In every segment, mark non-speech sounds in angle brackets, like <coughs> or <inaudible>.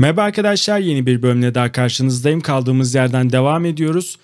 Merhaba arkadaşlar yeni bir bölümle daha karşınızdayım. Kaldığımız yerden devam ediyoruz.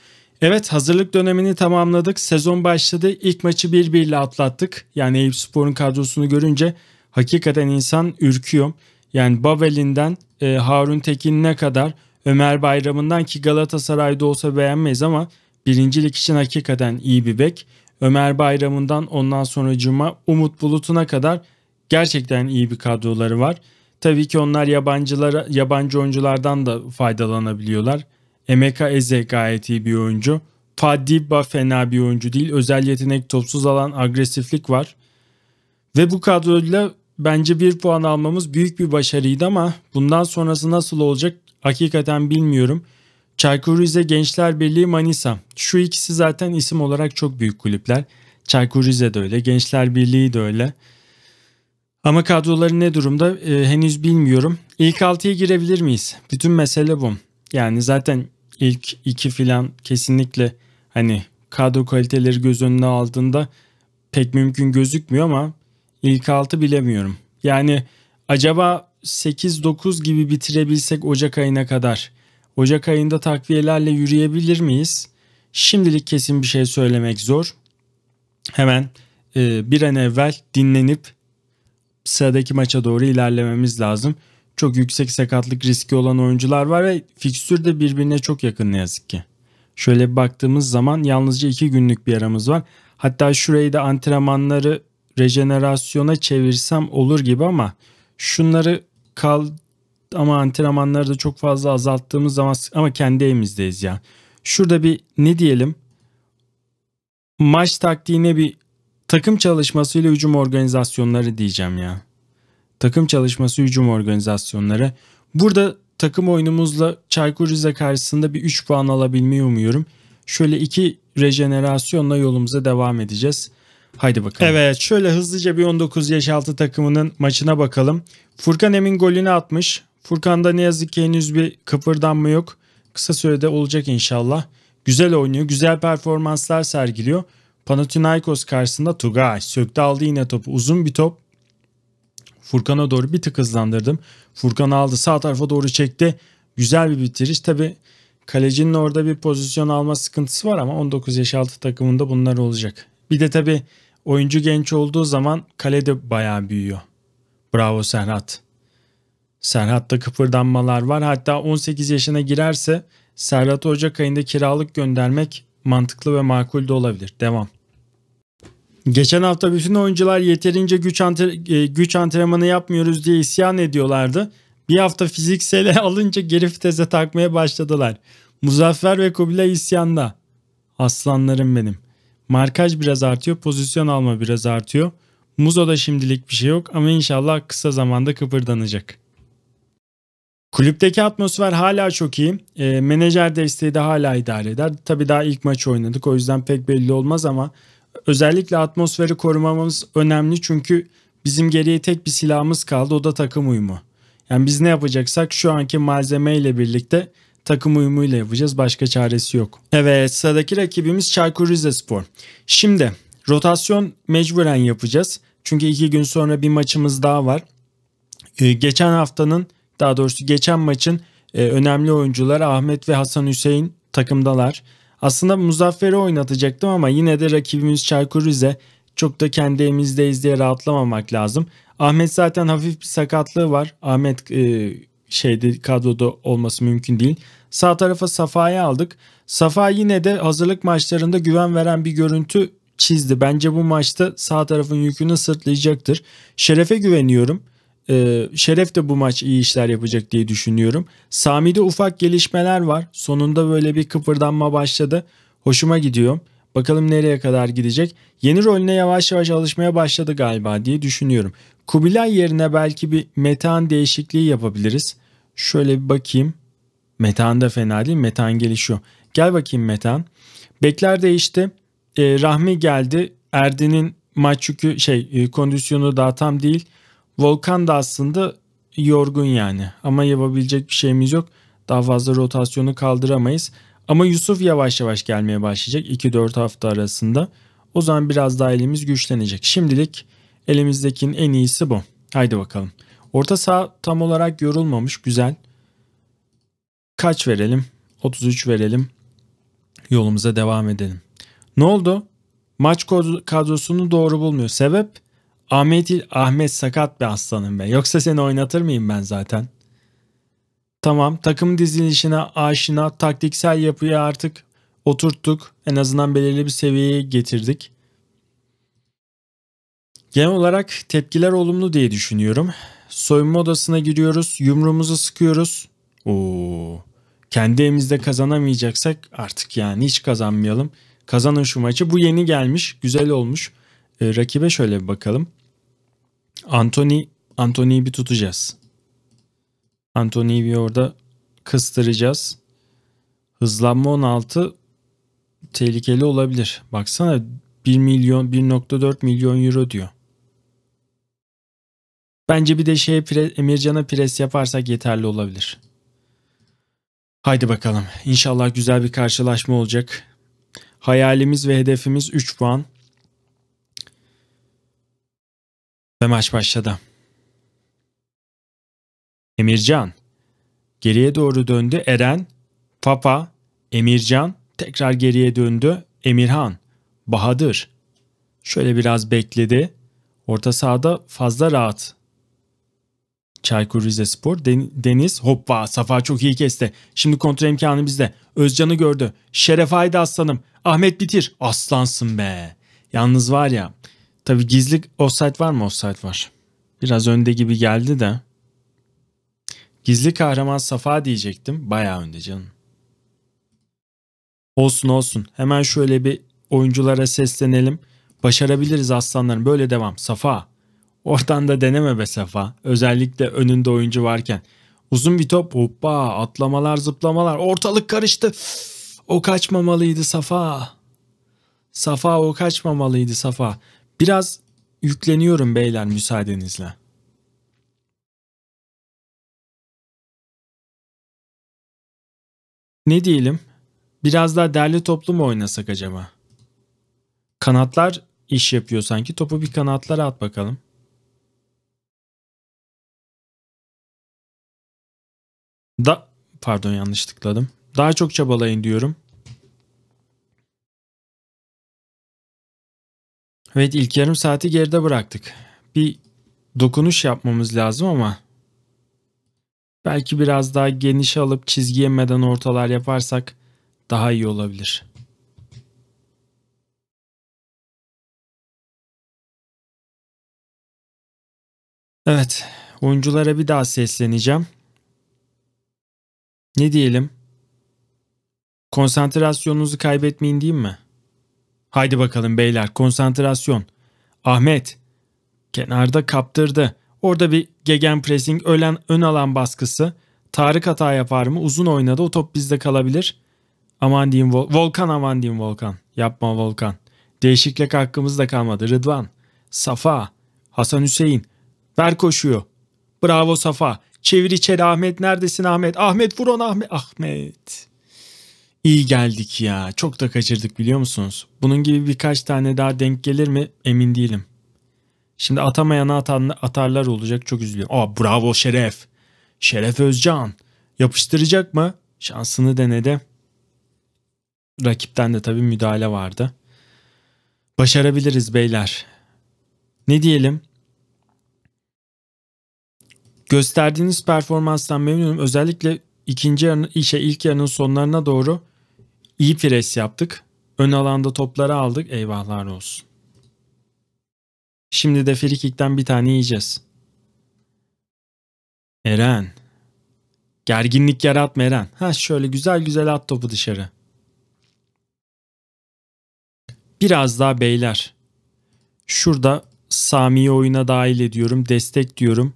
Evet hazırlık dönemini tamamladık. Sezon başladı. İlk maçı 1-1 ile atlattık. Yani Eyüp Spor'un kadrosunu görünce hakikaten insan ürküyor. Yani Babelinden e, Harun Tekin'ine kadar Ömer Bayram'ından ki Galatasaray'da olsa beğenmeyiz ama birincilik için hakikaten iyi bir bek. Ömer Bayram'ından ondan sonra Cuma Umut Bulut'una kadar gerçekten iyi bir kadroları var. Tabii ki onlar yabancılara yabancı oyunculardan da faydalanabiliyorlar. Emeka Eze gayet iyi bir oyuncu. Fadiba fena bir oyuncu değil. Özel yetenek, topsuz alan, agresiflik var. Ve bu kadroyla bence bir puan almamız büyük bir başarıydı ama bundan sonrası nasıl olacak hakikaten bilmiyorum. Çaykur Rize Gençler Birliği Manisa. Şu ikisi zaten isim olarak çok büyük kulüpler. Çaykur Rize de öyle, Gençler Birliği de öyle. Ama kadroları ne durumda e, henüz bilmiyorum. İlk 6'ya girebilir miyiz? Bütün mesele bu. Yani zaten ilk 2 filan kesinlikle hani kadro kaliteleri göz önüne aldığında pek mümkün gözükmüyor ama ilk 6 bilemiyorum. Yani acaba 8-9 gibi bitirebilsek Ocak ayına kadar Ocak ayında takviyelerle yürüyebilir miyiz? Şimdilik kesin bir şey söylemek zor. Hemen e, bir an evvel dinlenip sıradaki maça doğru ilerlememiz lazım. Çok yüksek sakatlık riski olan oyuncular var ve fikstür de birbirine çok yakın ne yazık ki. Şöyle baktığımız zaman yalnızca 2 günlük bir aramız var. Hatta şurayı da antrenmanları rejenerasyona çevirsem olur gibi ama şunları kal ama antrenmanları da çok fazla azalttığımız zaman ama kendi evimizdeyiz ya. Şurada bir ne diyelim maç taktiğine bir Takım çalışmasıyla hücum organizasyonları diyeceğim ya. Takım çalışması hücum organizasyonları. Burada takım oyunumuzla Çaykur Rize karşısında bir 3 puan alabilmeyi umuyorum. Şöyle 2 rejenerasyonla yolumuza devam edeceğiz. Haydi bakalım. Evet şöyle hızlıca bir 19 yaş altı takımının maçına bakalım. Furkan Emin golünü atmış. Furkan'da ne yazık ki henüz bir kıpırdanma yok. Kısa sürede olacak inşallah. Güzel oynuyor, güzel performanslar sergiliyor. Panathinaikos karşısında Tugay söktü aldı yine topu. Uzun bir top. Furkan'a doğru bir tık hızlandırdım. Furkan aldı sağ tarafa doğru çekti. Güzel bir bitiriş. Tabi kalecinin orada bir pozisyon alma sıkıntısı var ama 19 yaş altı takımında bunlar olacak. Bir de tabi oyuncu genç olduğu zaman kale de bayağı büyüyor. Bravo Serhat. Serhat'ta kıpırdanmalar var. Hatta 18 yaşına girerse Serhat Ocak ayında kiralık göndermek mantıklı ve makul de olabilir. Devam. Geçen hafta bütün oyuncular yeterince güç, antre- e, güç antrenmanı yapmıyoruz diye isyan ediyorlardı. Bir hafta fiziksele <laughs> alınca geri vitese takmaya başladılar. Muzaffer ve Kubilay isyanda. Aslanlarım benim. Markaj biraz artıyor, pozisyon alma biraz artıyor. Muzo'da şimdilik bir şey yok ama inşallah kısa zamanda kıpırdanacak. Kulüpteki atmosfer hala çok iyi. E, menajer desteği de hala idare eder. Tabii daha ilk maç oynadık o yüzden pek belli olmaz ama özellikle atmosferi korumamız önemli çünkü bizim geriye tek bir silahımız kaldı o da takım uyumu. Yani biz ne yapacaksak şu anki malzeme ile birlikte takım uyumuyla yapacağız. Başka çaresi yok. Evet sıradaki rakibimiz Çaykur Rizespor. Şimdi rotasyon mecburen yapacağız. Çünkü iki gün sonra bir maçımız daha var. Ee, geçen haftanın daha doğrusu geçen maçın e, önemli oyuncular Ahmet ve Hasan Hüseyin takımdalar. Aslında Muzaffer'i oynatacaktım ama yine de rakibimiz Çaykur Rize. Çok da kendi evimizdeyiz diye rahatlamamak lazım. Ahmet zaten hafif bir sakatlığı var. Ahmet e, şeyde kadroda olması mümkün değil. Sağ tarafa Safa'yı aldık. Safa yine de hazırlık maçlarında güven veren bir görüntü çizdi. Bence bu maçta sağ tarafın yükünü sırtlayacaktır. Şerefe güveniyorum e, Şeref de bu maç iyi işler yapacak diye düşünüyorum. Sami'de ufak gelişmeler var. Sonunda böyle bir kıpırdanma başladı. Hoşuma gidiyor. Bakalım nereye kadar gidecek. Yeni rolüne yavaş yavaş alışmaya başladı galiba diye düşünüyorum. Kubilay yerine belki bir metan değişikliği yapabiliriz. Şöyle bir bakayım. Metan da fena değil. Metan gelişiyor. Gel bakayım Metan. Bekler değişti. E, Rahmi geldi. Erdin'in maç yükü şey e, kondisyonu daha tam değil. Volkan da aslında yorgun yani ama yapabilecek bir şeyimiz yok. Daha fazla rotasyonu kaldıramayız. Ama Yusuf yavaş yavaş gelmeye başlayacak 2-4 hafta arasında. O zaman biraz daha elimiz güçlenecek. Şimdilik elimizdekinin en iyisi bu. Haydi bakalım. Orta saha tam olarak yorulmamış. Güzel. Kaç verelim? 33 verelim. Yolumuza devam edelim. Ne oldu? Maç kadrosunu doğru bulmuyor. Sebep? Ahmet Ahmet sakat bir aslanım be. Yoksa seni oynatır mıyım ben zaten? Tamam takım dizilişine aşina taktiksel yapıyı artık oturttuk. En azından belirli bir seviyeye getirdik. Genel olarak tepkiler olumlu diye düşünüyorum. Soyunma odasına giriyoruz, yumruğumuzu sıkıyoruz. Oo. Kendi evimizde kazanamayacaksak artık yani hiç kazanmayalım. Kazanın şu maçı. Bu yeni gelmiş, güzel olmuş. E, rakibe şöyle bir bakalım. Anthony Anthony'yi bir tutacağız. Anthony'yi bir orada kıstıracağız. Hızlanma 16 tehlikeli olabilir. Baksana 1 milyon 1.4 milyon euro diyor. Bence bir de şey Emircan'a pres yaparsak yeterli olabilir. Haydi bakalım. İnşallah güzel bir karşılaşma olacak. Hayalimiz ve hedefimiz 3 puan. Ve maç başladı. Emircan. Geriye doğru döndü Eren, Fafa, Emircan. Tekrar geriye döndü Emirhan, Bahadır. Şöyle biraz bekledi. Orta sahada fazla rahat. Çaykur Rizespor, Deniz, hoppa Safa çok iyi kesti. Şimdi kontrol imkanı bizde. Özcan'ı gördü. Şeref aydı aslanım. Ahmet bitir. Aslansın be. Yalnız var ya Tabii gizli offside var mı? Offside var. Biraz önde gibi geldi de. Gizli kahraman Safa diyecektim. Bayağı önde canım. Olsun olsun. Hemen şöyle bir oyunculara seslenelim. Başarabiliriz aslanlarım. Böyle devam. Safa. Oradan da deneme be Safa. Özellikle önünde oyuncu varken. Uzun bir top. Hoppa. Atlamalar zıplamalar. Ortalık karıştı. O kaçmamalıydı Safa. Safa o kaçmamalıydı Safa. Biraz yükleniyorum beyler müsaadenizle. Ne diyelim? Biraz daha derli toplu mu oynasak acaba? Kanatlar iş yapıyor sanki. Topu bir kanatlara at bakalım. Da pardon yanlış tıkladım. Daha çok çabalayın diyorum. Evet ilk yarım saati geride bıraktık. Bir dokunuş yapmamız lazım ama belki biraz daha geniş alıp çizgi yemeden ortalar yaparsak daha iyi olabilir. Evet, oyunculara bir daha sesleneceğim. Ne diyelim? Konsantrasyonunuzu kaybetmeyin diyeyim mi? Haydi bakalım beyler konsantrasyon. Ahmet kenarda kaptırdı. Orada bir gegen pressing ölen ön alan baskısı. Tarık hata yapar mı? Uzun oynadı o top bizde kalabilir. Aman diyeyim Vol Volkan aman diyeyim Volkan. Yapma Volkan. Değişiklik hakkımız da kalmadı. Rıdvan, Safa, Hasan Hüseyin. Ver koşuyor. Bravo Safa. Çevir içeri Ahmet. Neredesin Ahmet? Ahmet vur onu Ahmet. Ahmet. İyi geldik ya. Çok da kaçırdık biliyor musunuz? Bunun gibi birkaç tane daha denk gelir mi emin değilim. Şimdi atamayana atan, atarlar olacak çok üzülüyorum. Aa bravo Şeref. Şeref Özcan. Yapıştıracak mı? Şansını denedi. Rakipten de tabii müdahale vardı. Başarabiliriz beyler. Ne diyelim? Gösterdiğiniz performanstan memnunum. Özellikle ikinci yarın, işe ilk yarının sonlarına doğru iyi pres yaptık. Ön alanda topları aldık. Eyvahlar olsun. Şimdi de frikikten bir tane yiyeceğiz. Eren. Gerginlik yaratma Eren. Ha şöyle güzel güzel at topu dışarı. Biraz daha beyler. Şurada Sami'yi oyuna dahil ediyorum. Destek diyorum.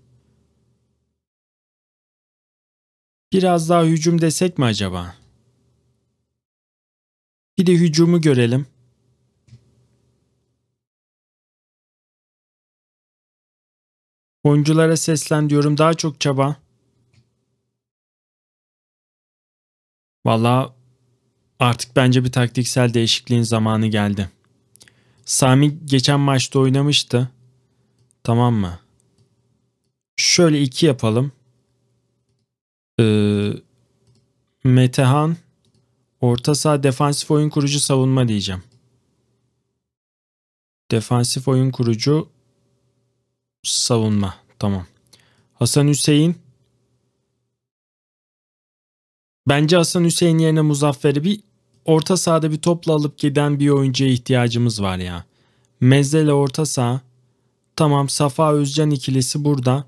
Biraz daha hücum desek mi acaba? Bir de hücumu görelim. Oyunculara seslen diyorum daha çok çaba. Valla artık bence bir taktiksel değişikliğin zamanı geldi. Sami geçen maçta oynamıştı. Tamam mı? Şöyle iki yapalım. Ee, Metehan Orta saha defansif oyun kurucu savunma diyeceğim. Defansif oyun kurucu savunma. Tamam. Hasan Hüseyin. Bence Hasan Hüseyin yerine Muzaffer'i bir orta sahada bir topla alıp giden bir oyuncuya ihtiyacımız var ya. Mezzele orta saha. Tamam Safa Özcan ikilisi burada.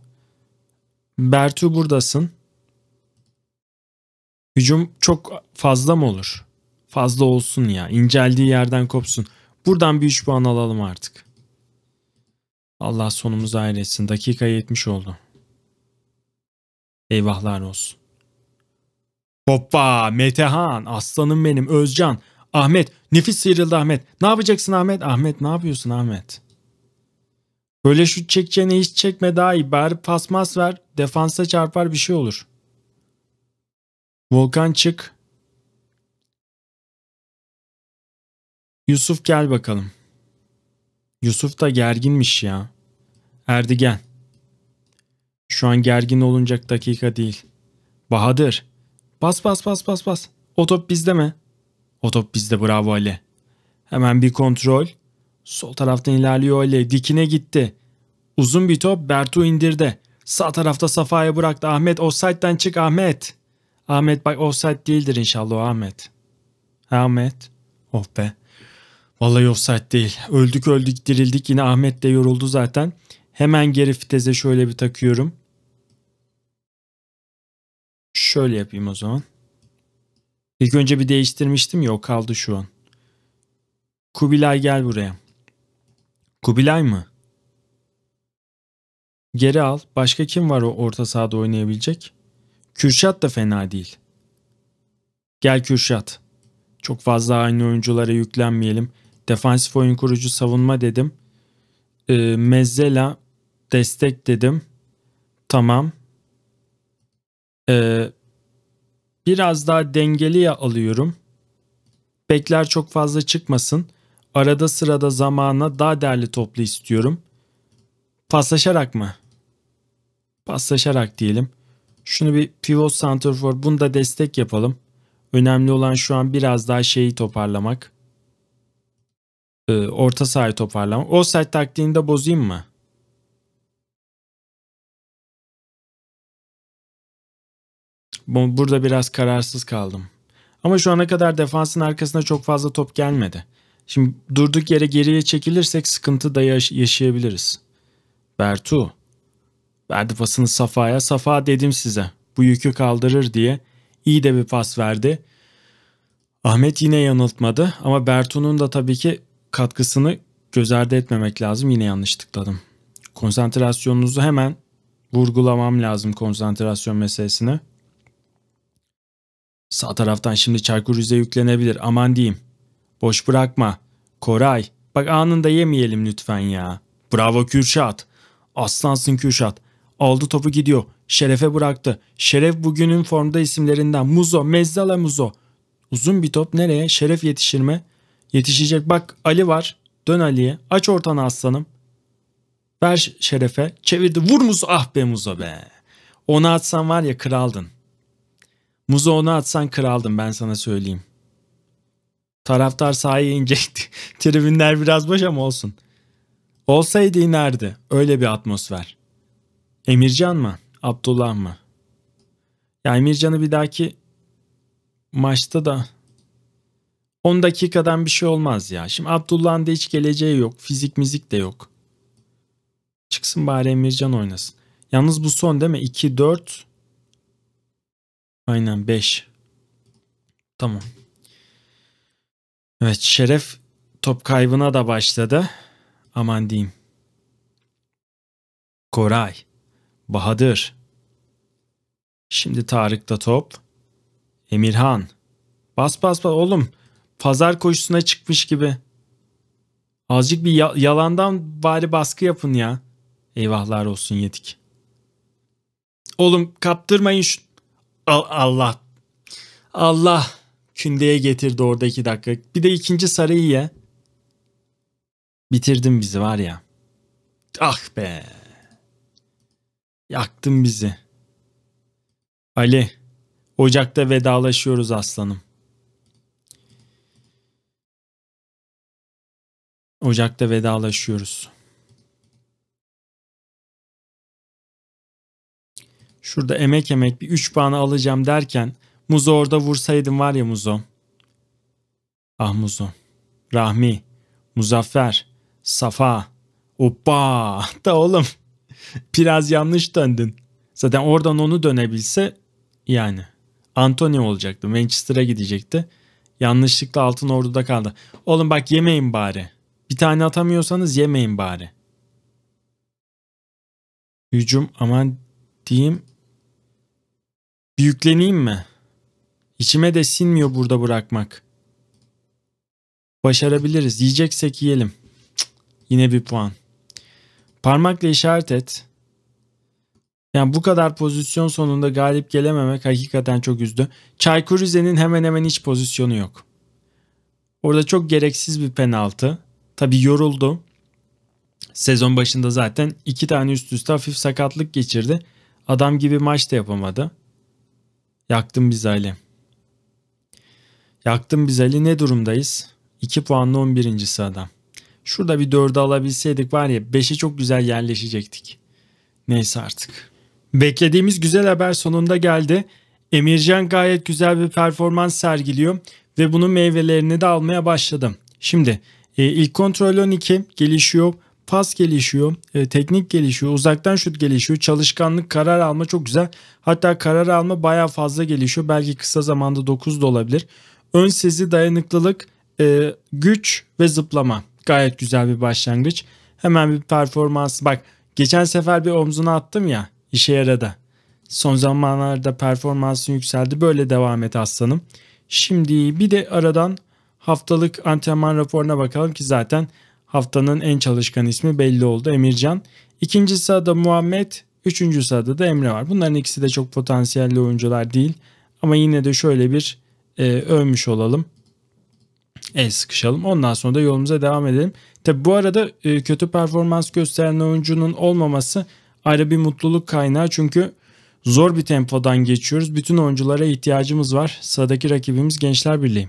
Bertu buradasın. Hücum çok fazla mı olur? Fazla olsun ya. İnceldiği yerden kopsun. Buradan bir 3 puan alalım artık. Allah sonumuzu hayretsin. Dakika 70 oldu. Eyvahlar olsun. Hoppa Metehan, aslanım benim, Özcan, Ahmet, nefis sıyrıldı Ahmet. Ne yapacaksın Ahmet? Ahmet ne yapıyorsun Ahmet? Böyle şut çekeceğine hiç çekme daha iyi. Bari pasmas ver, defansa çarpar bir şey olur. Volkan çık. Yusuf gel bakalım. Yusuf da gerginmiş ya. Erdigen. Şu an gergin olunacak dakika değil. Bahadır. Bas bas bas bas bas. O top bizde mi? O top bizde bravo Ali. Hemen bir kontrol. Sol taraftan ilerliyor Ali. Dikine gitti. Uzun bir top Bertu indirdi. Sağ tarafta Safa'ya bıraktı Ahmet. O side'den çık Ahmet. Ahmet bak offside değildir inşallah Ahmet. Ahmet. Oh be. Vallahi offside değil. Öldük öldük dirildik yine Ahmet de yoruldu zaten. Hemen geri fiteze şöyle bir takıyorum. Şöyle yapayım o zaman. İlk önce bir değiştirmiştim ya o kaldı şu an. Kubilay gel buraya. Kubilay mı? Geri al. Başka kim var o orta sahada oynayabilecek? Kürşat da fena değil. Gel Kürşat. Çok fazla aynı oyunculara yüklenmeyelim. Defansif oyun kurucu savunma dedim. E, Mezzela destek dedim. Tamam. E, biraz daha dengeliye alıyorum. Bekler çok fazla çıkmasın. Arada sırada zamana daha değerli toplu istiyorum. Paslaşarak mı? Paslaşarak diyelim. Şunu bir pivot center for bunda destek yapalım. Önemli olan şu an biraz daha şeyi toparlamak. Ee, orta sahayı toparlamak. O Offside taktiğini de bozayım mı? Burada biraz kararsız kaldım. Ama şu ana kadar defansın arkasına çok fazla top gelmedi. Şimdi durduk yere geriye çekilirsek sıkıntı da yaş yaşayabiliriz. Bertu. Verdi pasını Safa'ya. Safa dedim size bu yükü kaldırır diye iyi de bir pas verdi. Ahmet yine yanıltmadı ama Bertu'nun da tabii ki katkısını göz ardı etmemek lazım. Yine yanlış tıkladım. Konsantrasyonunuzu hemen vurgulamam lazım konsantrasyon meselesini. Sağ taraftan şimdi Çaykur Rize yüklenebilir. Aman diyeyim. Boş bırakma. Koray. Bak anında yemeyelim lütfen ya. Bravo Kürşat. Aslansın Kürşat. Aldı topu gidiyor. Şeref'e bıraktı. Şeref bugünün formda isimlerinden. Muzo, Mezzala Muzo. Uzun bir top nereye? Şeref yetişir mi? Yetişecek. Bak Ali var. Dön Ali'ye. Aç ortanı aslanım. Ver Şeref'e. Çevirdi. Vur Muzo. Ah be Muzo be. Onu atsan var ya kraldın. Muzo onu atsan kraldın ben sana söyleyeyim. Taraftar sahaya inecekti. <laughs> Tribünler biraz boş ama olsun. Olsaydı inerdi. Öyle bir atmosfer. Emircan mı? Abdullah mı? Ya Emircan'ı bir dahaki maçta da 10 dakikadan bir şey olmaz ya. Şimdi Abdullah'ın da hiç geleceği yok. Fizik müzik de yok. Çıksın bari Emircan oynasın. Yalnız bu son değil mi? 2, 4. Aynen 5. Tamam. Evet Şeref top kaybına da başladı. Aman diyeyim. Koray. Bahadır. Şimdi Tarık da top. Emirhan. Bas bas bas oğlum. Pazar koşusuna çıkmış gibi. Azıcık bir yalandan bari baskı yapın ya. Eyvahlar olsun yetik. Oğlum kaptırmayın şu... Allah. Allah kündeye getirdi orada iki dakika. Bir de ikinci sarıyı ye. Bitirdin bizi var ya. Ah be. Yaktın bizi. Ali, Ocak'ta vedalaşıyoruz aslanım. Ocak'ta vedalaşıyoruz. Şurada emek emek bir üç puanı alacağım derken Muzo orada vursaydım var ya Muzo. Ah Muzo. Rahmi. Muzaffer. Safa. Oppa. <laughs> Da oğlum. <laughs> Biraz yanlış döndün. Zaten oradan onu dönebilse yani. Anthony olacaktı. Manchester'a gidecekti. Yanlışlıkla Altın Ordu'da kaldı. Oğlum bak yemeyin bari. Bir tane atamıyorsanız yemeyin bari. Hücum aman diyeyim. Büyükleneyim mi? İçime de sinmiyor burada bırakmak. Başarabiliriz. Yiyeceksek yiyelim. Cık, yine bir puan. Parmakla işaret et. Yani bu kadar pozisyon sonunda galip gelememek hakikaten çok üzdü. Çaykur Rize'nin hemen hemen hiç pozisyonu yok. Orada çok gereksiz bir penaltı. Tabi yoruldu. Sezon başında zaten iki tane üst üste hafif sakatlık geçirdi. Adam gibi maç da yapamadı. Yaktım biz Ali. Yaktın biz Ali ne durumdayız? 2 puanlı 11. adam. Şurada bir dördü alabilseydik var ya 5'e çok güzel yerleşecektik. Neyse artık. Beklediğimiz güzel haber sonunda geldi. Emircan gayet güzel bir performans sergiliyor ve bunun meyvelerini de almaya başladım. Şimdi e, ilk kontrol 12 gelişiyor, pas gelişiyor, e, teknik gelişiyor, uzaktan şut gelişiyor, çalışkanlık, karar alma çok güzel. Hatta karar alma baya fazla gelişiyor. Belki kısa zamanda 9 da olabilir. Ön sezi, dayanıklılık, e, güç ve zıplama gayet güzel bir başlangıç. Hemen bir performans. Bak geçen sefer bir omzuna attım ya işe yaradı. Son zamanlarda performansın yükseldi. Böyle devam et aslanım. Şimdi bir de aradan haftalık antrenman raporuna bakalım ki zaten haftanın en çalışkan ismi belli oldu Emircan. İkinci sırada Muhammed, üçüncü sırada da Emre var. Bunların ikisi de çok potansiyelli oyuncular değil. Ama yine de şöyle bir e, övmüş olalım el sıkışalım. Ondan sonra da yolumuza devam edelim. Tabi bu arada e, kötü performans gösteren oyuncunun olmaması ayrı bir mutluluk kaynağı. Çünkü zor bir tempodan geçiyoruz. Bütün oyunculara ihtiyacımız var. Sıradaki rakibimiz Gençler Birliği.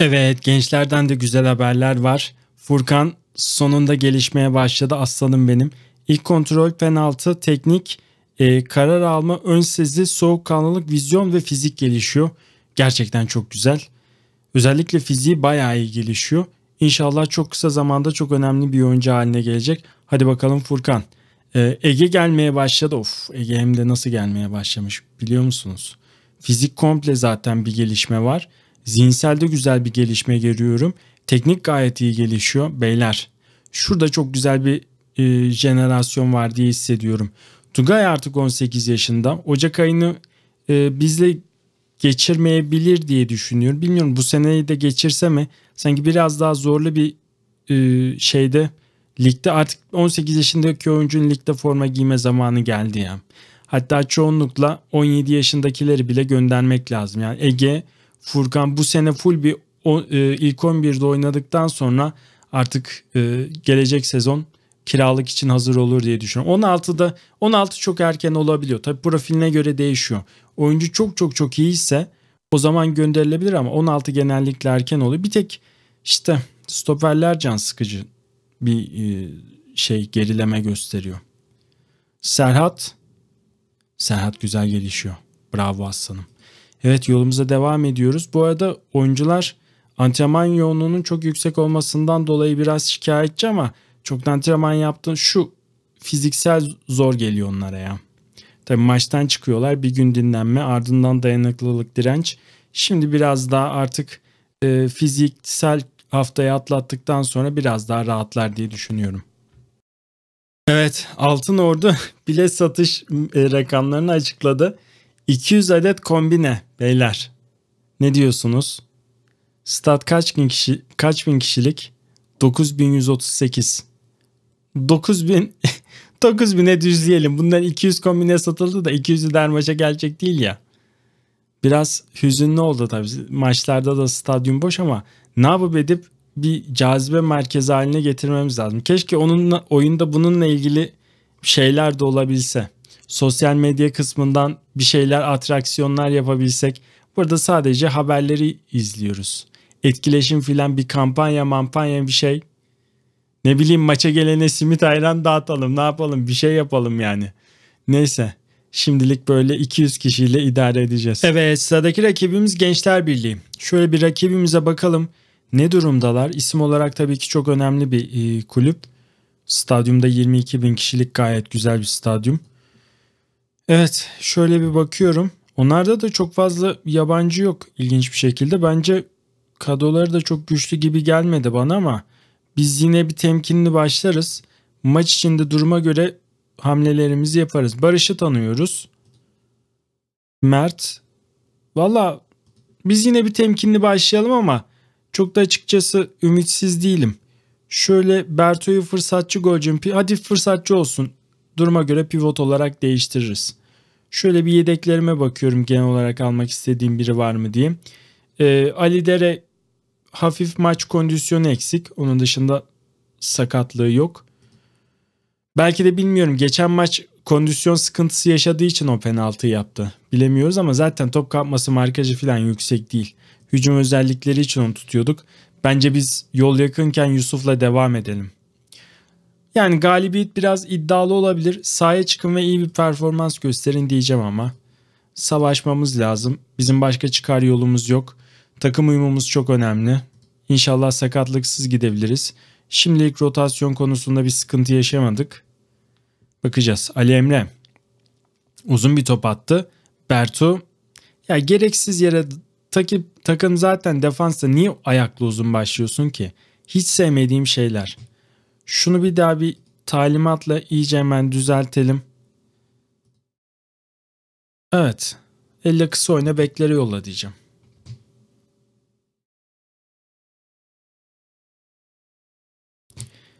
Evet gençlerden de güzel haberler var. Furkan sonunda gelişmeye başladı aslanım benim. İlk kontrol, penaltı, teknik, e, karar alma, ön sezi, soğukkanlılık, vizyon ve fizik gelişiyor. Gerçekten çok güzel. Özellikle fiziği bayağı iyi gelişiyor. İnşallah çok kısa zamanda çok önemli bir oyuncu haline gelecek. Hadi bakalım Furkan. Ee, Ege gelmeye başladı. Of Ege hem de nasıl gelmeye başlamış biliyor musunuz? Fizik komple zaten bir gelişme var. Zihinselde güzel bir gelişme görüyorum. Teknik gayet iyi gelişiyor. Beyler şurada çok güzel bir e, jenerasyon var diye hissediyorum. Tugay artık 18 yaşında. Ocak ayını e, bizle geçirmeyebilir diye düşünüyorum. Bilmiyorum bu seneyi de geçirse mi? Sanki biraz daha zorlu bir e, şeyde ligde artık 18 yaşındaki oyuncunun ligde forma giyme zamanı geldi ya. Yani. Hatta çoğunlukla 17 yaşındakileri bile göndermek lazım. Yani Ege, Furkan bu sene full bir o, e, ilk 11'de oynadıktan sonra artık e, gelecek sezon kiralık için hazır olur diye düşünüyorum. 16'da 16 çok erken olabiliyor. Tabii profiline göre değişiyor oyuncu çok çok çok iyiyse o zaman gönderilebilir ama 16 genellikle erken oluyor. Bir tek işte stoperler can sıkıcı bir e, şey gerileme gösteriyor. Serhat Serhat güzel gelişiyor. Bravo aslanım. Evet yolumuza devam ediyoruz. Bu arada oyuncular antrenman yoğunluğunun çok yüksek olmasından dolayı biraz şikayetçi ama çok antrenman yaptın. Şu fiziksel zor geliyor onlara ya. Tabii maçtan çıkıyorlar bir gün dinlenme ardından dayanıklılık direnç. Şimdi biraz daha artık e, fiziksel haftayı atlattıktan sonra biraz daha rahatlar diye düşünüyorum. Evet Altın Ordu <laughs> bilet satış e, rakamlarını açıkladı. 200 adet kombine beyler. Ne diyorsunuz? Stat kaç bin kişi kaç bin kişilik? 9138. 9000 9000'e düzleyelim. Bundan 200 kombine satıldı da 200'ü dermaşa gelecek değil ya. Biraz hüzünlü oldu tabii. Maçlarda da stadyum boş ama ne yapıp edip bir cazibe merkezi haline getirmemiz lazım. Keşke onunla, oyunda bununla ilgili şeyler de olabilse. Sosyal medya kısmından bir şeyler, atraksiyonlar yapabilsek. Burada sadece haberleri izliyoruz. Etkileşim filan bir kampanya mampanya bir şey ne bileyim maça gelene simit ayran dağıtalım ne yapalım bir şey yapalım yani. Neyse şimdilik böyle 200 kişiyle idare edeceğiz. Evet sıradaki rakibimiz Gençler Birliği. Şöyle bir rakibimize bakalım ne durumdalar. İsim olarak tabii ki çok önemli bir e, kulüp. Stadyumda 22 bin kişilik gayet güzel bir stadyum. Evet şöyle bir bakıyorum. Onlarda da çok fazla yabancı yok ilginç bir şekilde. Bence kadroları da çok güçlü gibi gelmedi bana ama biz yine bir temkinli başlarız. Maç içinde duruma göre hamlelerimizi yaparız. Barış'ı tanıyoruz. Mert. Valla biz yine bir temkinli başlayalım ama çok da açıkçası ümitsiz değilim. Şöyle Berto'yu fırsatçı golcüm. Hadi fırsatçı olsun. Duruma göre pivot olarak değiştiririz. Şöyle bir yedeklerime bakıyorum genel olarak almak istediğim biri var mı diye. Ee, Ali Dere hafif maç kondisyonu eksik. Onun dışında sakatlığı yok. Belki de bilmiyorum geçen maç kondisyon sıkıntısı yaşadığı için o penaltı yaptı. Bilemiyoruz ama zaten top kapması markajı falan yüksek değil. Hücum özellikleri için onu tutuyorduk. Bence biz yol yakınken Yusuf'la devam edelim. Yani galibiyet biraz iddialı olabilir. Sahaya çıkın ve iyi bir performans gösterin diyeceğim ama. Savaşmamız lazım. Bizim başka çıkar yolumuz yok. Takım uyumumuz çok önemli. İnşallah sakatlıksız gidebiliriz. Şimdilik rotasyon konusunda bir sıkıntı yaşamadık. Bakacağız. Ali Emre uzun bir top attı. Bertu ya gereksiz yere takip takım zaten defansta niye ayaklı uzun başlıyorsun ki? Hiç sevmediğim şeyler. Şunu bir daha bir talimatla iyice hemen düzeltelim. Evet. Elle kısa oyna beklere yolla diyeceğim.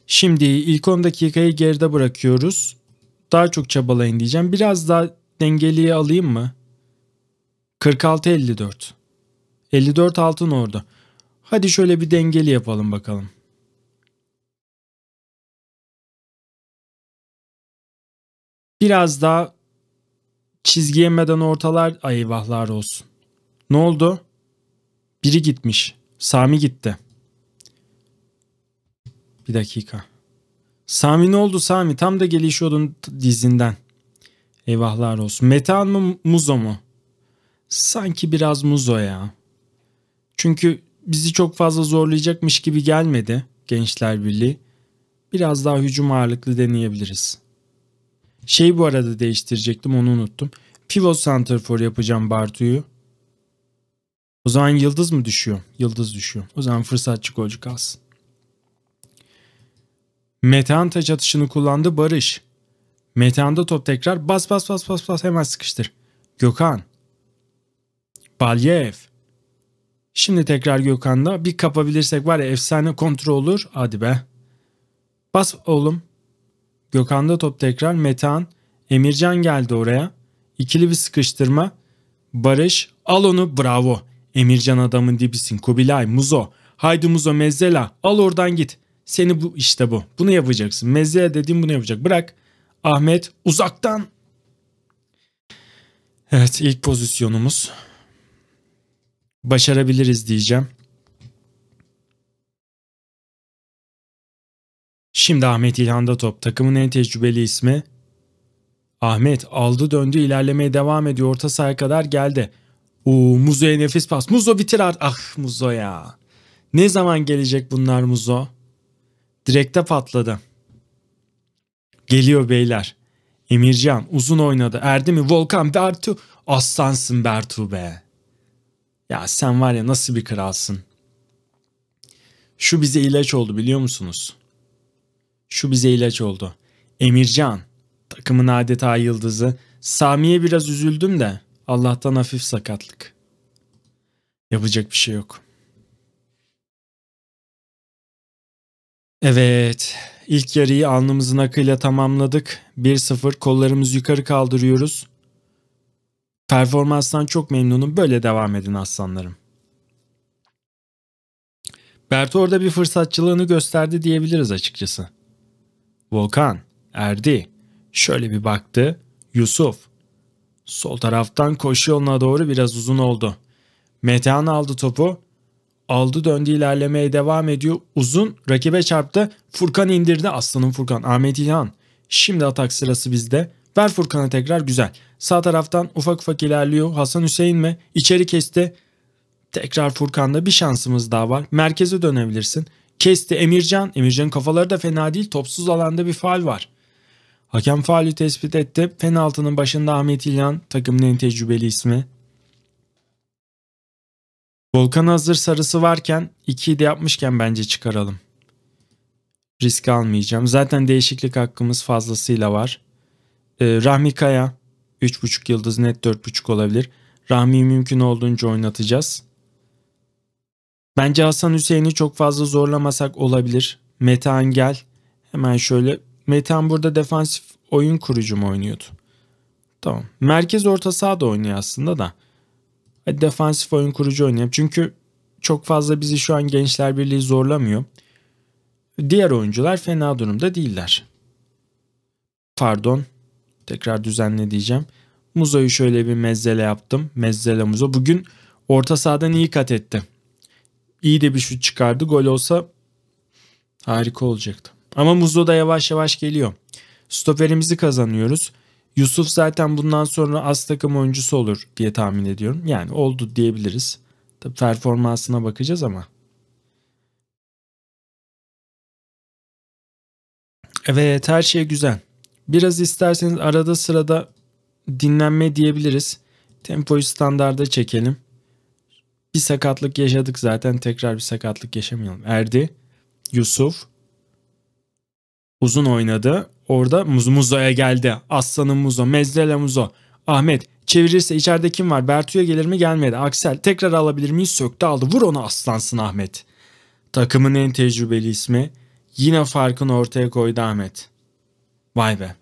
Şimdi ilk 10 dakikayı geride bırakıyoruz. Daha çok çabalayın diyeceğim. Biraz daha dengeliye alayım mı? 46-54. 54 altın orada. Hadi şöyle bir dengeli yapalım bakalım. Biraz daha çizgi yemeden ortalar. Ay olsun. Ne oldu? Biri gitmiş. Sami gitti. Bir dakika. Sami ne oldu Sami? Tam da gelişiyordun dizinden. Eyvahlar olsun. Metan mı Muzo mu? Sanki biraz Muzo ya. Çünkü bizi çok fazla zorlayacakmış gibi gelmedi Gençler Birliği. Biraz daha hücum ağırlıklı deneyebiliriz. Şey bu arada değiştirecektim onu unuttum. Pivot center for yapacağım Bartu'yu. O zaman yıldız mı düşüyor? Yıldız düşüyor. O zaman fırsatçı golcü kalsın. Meteanta çatışını kullandı Barış. Meteanda top tekrar bas bas bas bas bas hemen sıkıştır. Gökhan. Balyev. Şimdi tekrar Gökhan'da bir kapabilirsek var ya efsane kontrol olur. Hadi be. Bas oğlum. Gökhan'da top tekrar Metehan. Emircan geldi oraya. İkili bir sıkıştırma. Barış al onu bravo. Emircan adamın dibisin. Kubilay Muzo. Haydi Muzo Mezzela al oradan git. Seni bu işte bu. Bunu yapacaksın. Mezeye dediğim bunu yapacak. Bırak Ahmet uzaktan. Evet ilk pozisyonumuz. Başarabiliriz diyeceğim. Şimdi Ahmet İlhan'da top. Takımın en tecrübeli ismi. Ahmet aldı döndü ilerlemeye devam ediyor. Orta sahaya kadar geldi. Oo Muzo'ya nefis pas. Muzo bitir artık. Ah Muzo ya. Ne zaman gelecek bunlar Muzo? Direkte patladı. Geliyor beyler. Emircan uzun oynadı. Erdi mi? Volkan Bertu. Aslansın Bertu be. Ya sen var ya nasıl bir kralsın. Şu bize ilaç oldu biliyor musunuz? Şu bize ilaç oldu. Emircan takımın adeta yıldızı. Sami'ye biraz üzüldüm de Allah'tan hafif sakatlık. Yapacak bir şey yok.'' Evet, ilk yarıyı alnımızın akıyla tamamladık. 1-0 kollarımızı yukarı kaldırıyoruz. Performanstan çok memnunum. Böyle devam edin aslanlarım. Berto orada bir fırsatçılığını gösterdi diyebiliriz açıkçası. Volkan, Erdi. Şöyle bir baktı. Yusuf. Sol taraftan koşu yoluna doğru biraz uzun oldu. Metehan aldı topu aldı döndü ilerlemeye devam ediyor. Uzun rakibe çarptı. Furkan indirdi. aslanın Furkan. Ahmet İlhan. Şimdi atak sırası bizde. Ver Furkan'a tekrar güzel. Sağ taraftan ufak ufak ilerliyor. Hasan Hüseyin mi? İçeri kesti. Tekrar Furkan'da bir şansımız daha var. Merkeze dönebilirsin. Kesti Emircan. Emircan kafaları da fena değil. Topsuz alanda bir faal var. Hakem faali tespit etti. Penaltının başında Ahmet İlhan takımın en tecrübeli ismi. Volkan hazır sarısı varken 2'yi de yapmışken bence çıkaralım. Risk almayacağım. Zaten değişiklik hakkımız fazlasıyla var. Ee, Rahmi Kaya 3.5 yıldız net 4.5 olabilir. Rahmi'yi mümkün olduğunca oynatacağız. Bence Hasan Hüseyin'i çok fazla zorlamasak olabilir. Metehan gel. Hemen şöyle. Metehan burada defansif oyun kurucu mu oynuyordu? Tamam. Merkez orta sağda oynuyor aslında da defansif oyun kurucu oynayıp çünkü çok fazla bizi şu an Gençler Birliği zorlamıyor. Diğer oyuncular fena durumda değiller. Pardon. Tekrar düzenle diyeceğim. Muzo'yu şöyle bir mezzele yaptım. Mezzele Muzo. Bugün orta sahadan iyi kat etti. İyi de bir şut çıkardı. Gol olsa harika olacaktı. Ama Muzo da yavaş yavaş geliyor. Stoperimizi kazanıyoruz. Yusuf zaten bundan sonra az takım oyuncusu olur diye tahmin ediyorum. Yani oldu diyebiliriz. Tabii performansına bakacağız ama. Evet her şey güzel. Biraz isterseniz arada sırada dinlenme diyebiliriz. Tempoyu standarda çekelim. Bir sakatlık yaşadık zaten tekrar bir sakatlık yaşamayalım. Erdi, Yusuf uzun oynadı. Orada Muzo, Muzo'ya geldi. Aslan'ın Muzo, Mezdele Muzo. Ahmet çevirirse içeride kim var? Bertu'ya gelir mi gelmedi. Aksel tekrar alabilir miyiz? Söktü aldı. Vur onu aslansın Ahmet. Takımın en tecrübeli ismi yine farkını ortaya koydu Ahmet. Vay be.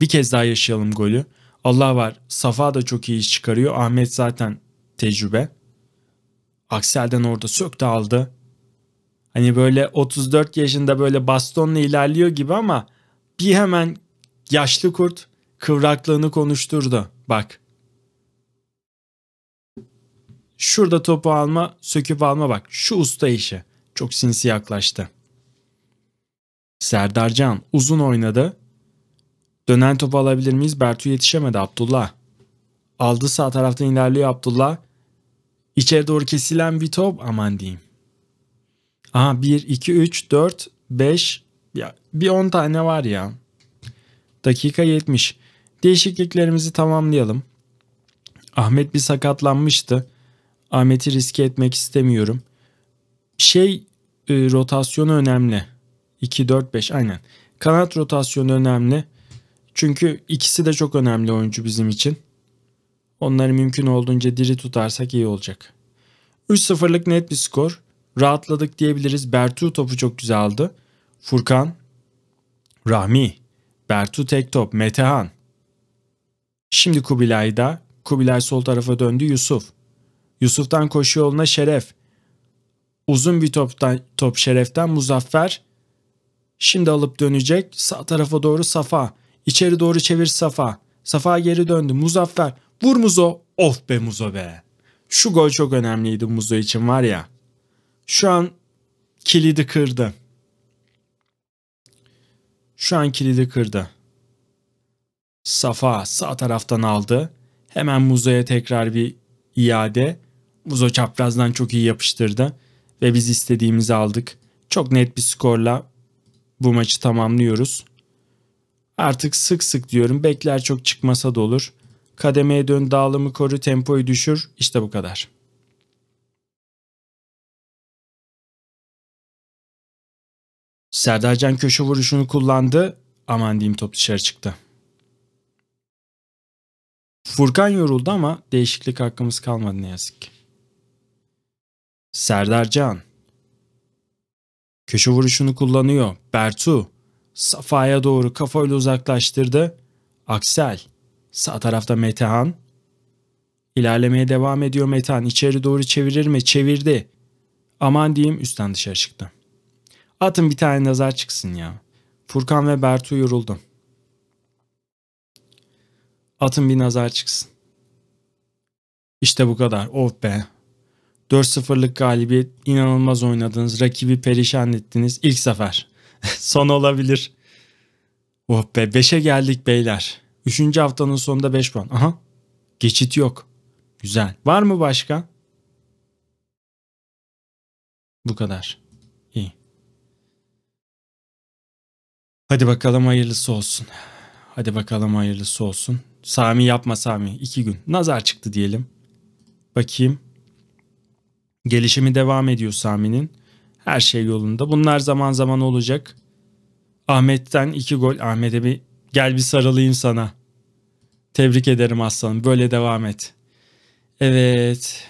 Bir kez daha yaşayalım golü. Allah var. Safa da çok iyi iş çıkarıyor. Ahmet zaten tecrübe. Aksel'den orada söktü aldı. Hani böyle 34 yaşında böyle bastonla ilerliyor gibi ama bir hemen yaşlı kurt kıvraklığını konuşturdu. Bak. Şurada topu alma, söküp alma bak. Şu usta işi. Çok sinsi yaklaştı. Serdarcan uzun oynadı. Dönen topu alabilir miyiz? Bertu yetişemedi Abdullah. Aldı sağ taraftan ilerliyor Abdullah. İçeri doğru kesilen bir top aman diyeyim. Aha 1, 2, 3, 4, 5 ya bir 10 tane var ya. Dakika 70. Değişikliklerimizi tamamlayalım. Ahmet bir sakatlanmıştı. Ahmet'i riske etmek istemiyorum. Şey e, rotasyonu önemli. 2 4 5 aynen. Kanat rotasyonu önemli. Çünkü ikisi de çok önemli oyuncu bizim için. Onları mümkün olduğunca diri tutarsak iyi olacak. 3-0'lık net bir skor rahatladık diyebiliriz. Bertu topu çok güzel aldı. Furkan, Rahmi, Bertu tek top, Metehan. Şimdi Kubilay'da. Kubilay sol tarafa döndü Yusuf. Yusuf'tan koşu yoluna Şeref. Uzun bir toptan, top Şeref'ten Muzaffer. Şimdi alıp dönecek. Sağ tarafa doğru Safa. İçeri doğru çevir Safa. Safa geri döndü. Muzaffer. Vur Muzo. Of oh be Muzo be. Şu gol çok önemliydi Muzo için var ya. Şu an kilidi kırdı. Şu an kilidi kırdı. Safa sağ taraftan aldı. Hemen Muzo'ya tekrar bir iade. Muzo çaprazdan çok iyi yapıştırdı. Ve biz istediğimizi aldık. Çok net bir skorla bu maçı tamamlıyoruz. Artık sık sık diyorum bekler çok çıkmasa da olur. Kademeye dön dağılımı koru tempoyu düşür İşte bu kadar. Serdarcan köşe vuruşunu kullandı. Aman diyeyim top dışarı çıktı. Furkan yoruldu ama değişiklik hakkımız kalmadı ne yazık ki. Serdarcan. Köşe vuruşunu kullanıyor. Bertu. Safa'ya doğru kafayla uzaklaştırdı. Aksel. Sağ tarafta Metehan. İlerlemeye devam ediyor Metehan. İçeri doğru çevirir mi? Çevirdi. Aman diyeyim üstten dışarı çıktı. Atın bir tane nazar çıksın ya. Furkan ve Bertu yoruldu. Atın bir nazar çıksın. İşte bu kadar. Of oh be. 4-0'lık galibiyet, inanılmaz oynadınız, rakibi perişan ettiniz. İlk sefer. <laughs> Son olabilir. Oh be 5'e geldik beyler. 3. haftanın sonunda 5 puan. Aha. Geçit yok. Güzel. Var mı başka? Bu kadar. Hadi bakalım hayırlısı olsun. Hadi bakalım hayırlısı olsun. Sami yapma Sami. İki gün. Nazar çıktı diyelim. Bakayım. Gelişimi devam ediyor Sami'nin. Her şey yolunda. Bunlar zaman zaman olacak. Ahmet'ten iki gol. Ahmet'e bir gel bir sarılayım sana. Tebrik ederim aslanım. Böyle devam et. Evet.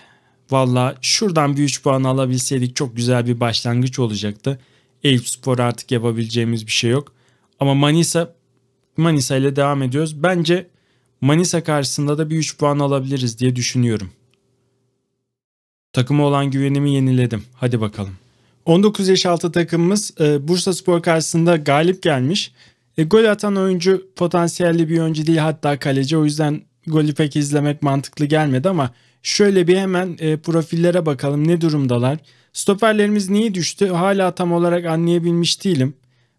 Valla şuradan bir 3 puan alabilseydik çok güzel bir başlangıç olacaktı. Eyüp Spor artık yapabileceğimiz bir şey yok. Ama Manisa Manisa ile devam ediyoruz. Bence Manisa karşısında da bir 3 puan alabiliriz diye düşünüyorum. Takıma olan güvenimi yeniledim. Hadi bakalım. 19 yaş altı takımımız e, Bursa Spor karşısında galip gelmiş. E, gol atan oyuncu potansiyelli bir oyuncu değil hatta kaleci. O yüzden golü pek izlemek mantıklı gelmedi ama şöyle bir hemen e, profillere bakalım ne durumdalar. Stoperlerimiz niye düştü hala tam olarak anlayabilmiş değilim.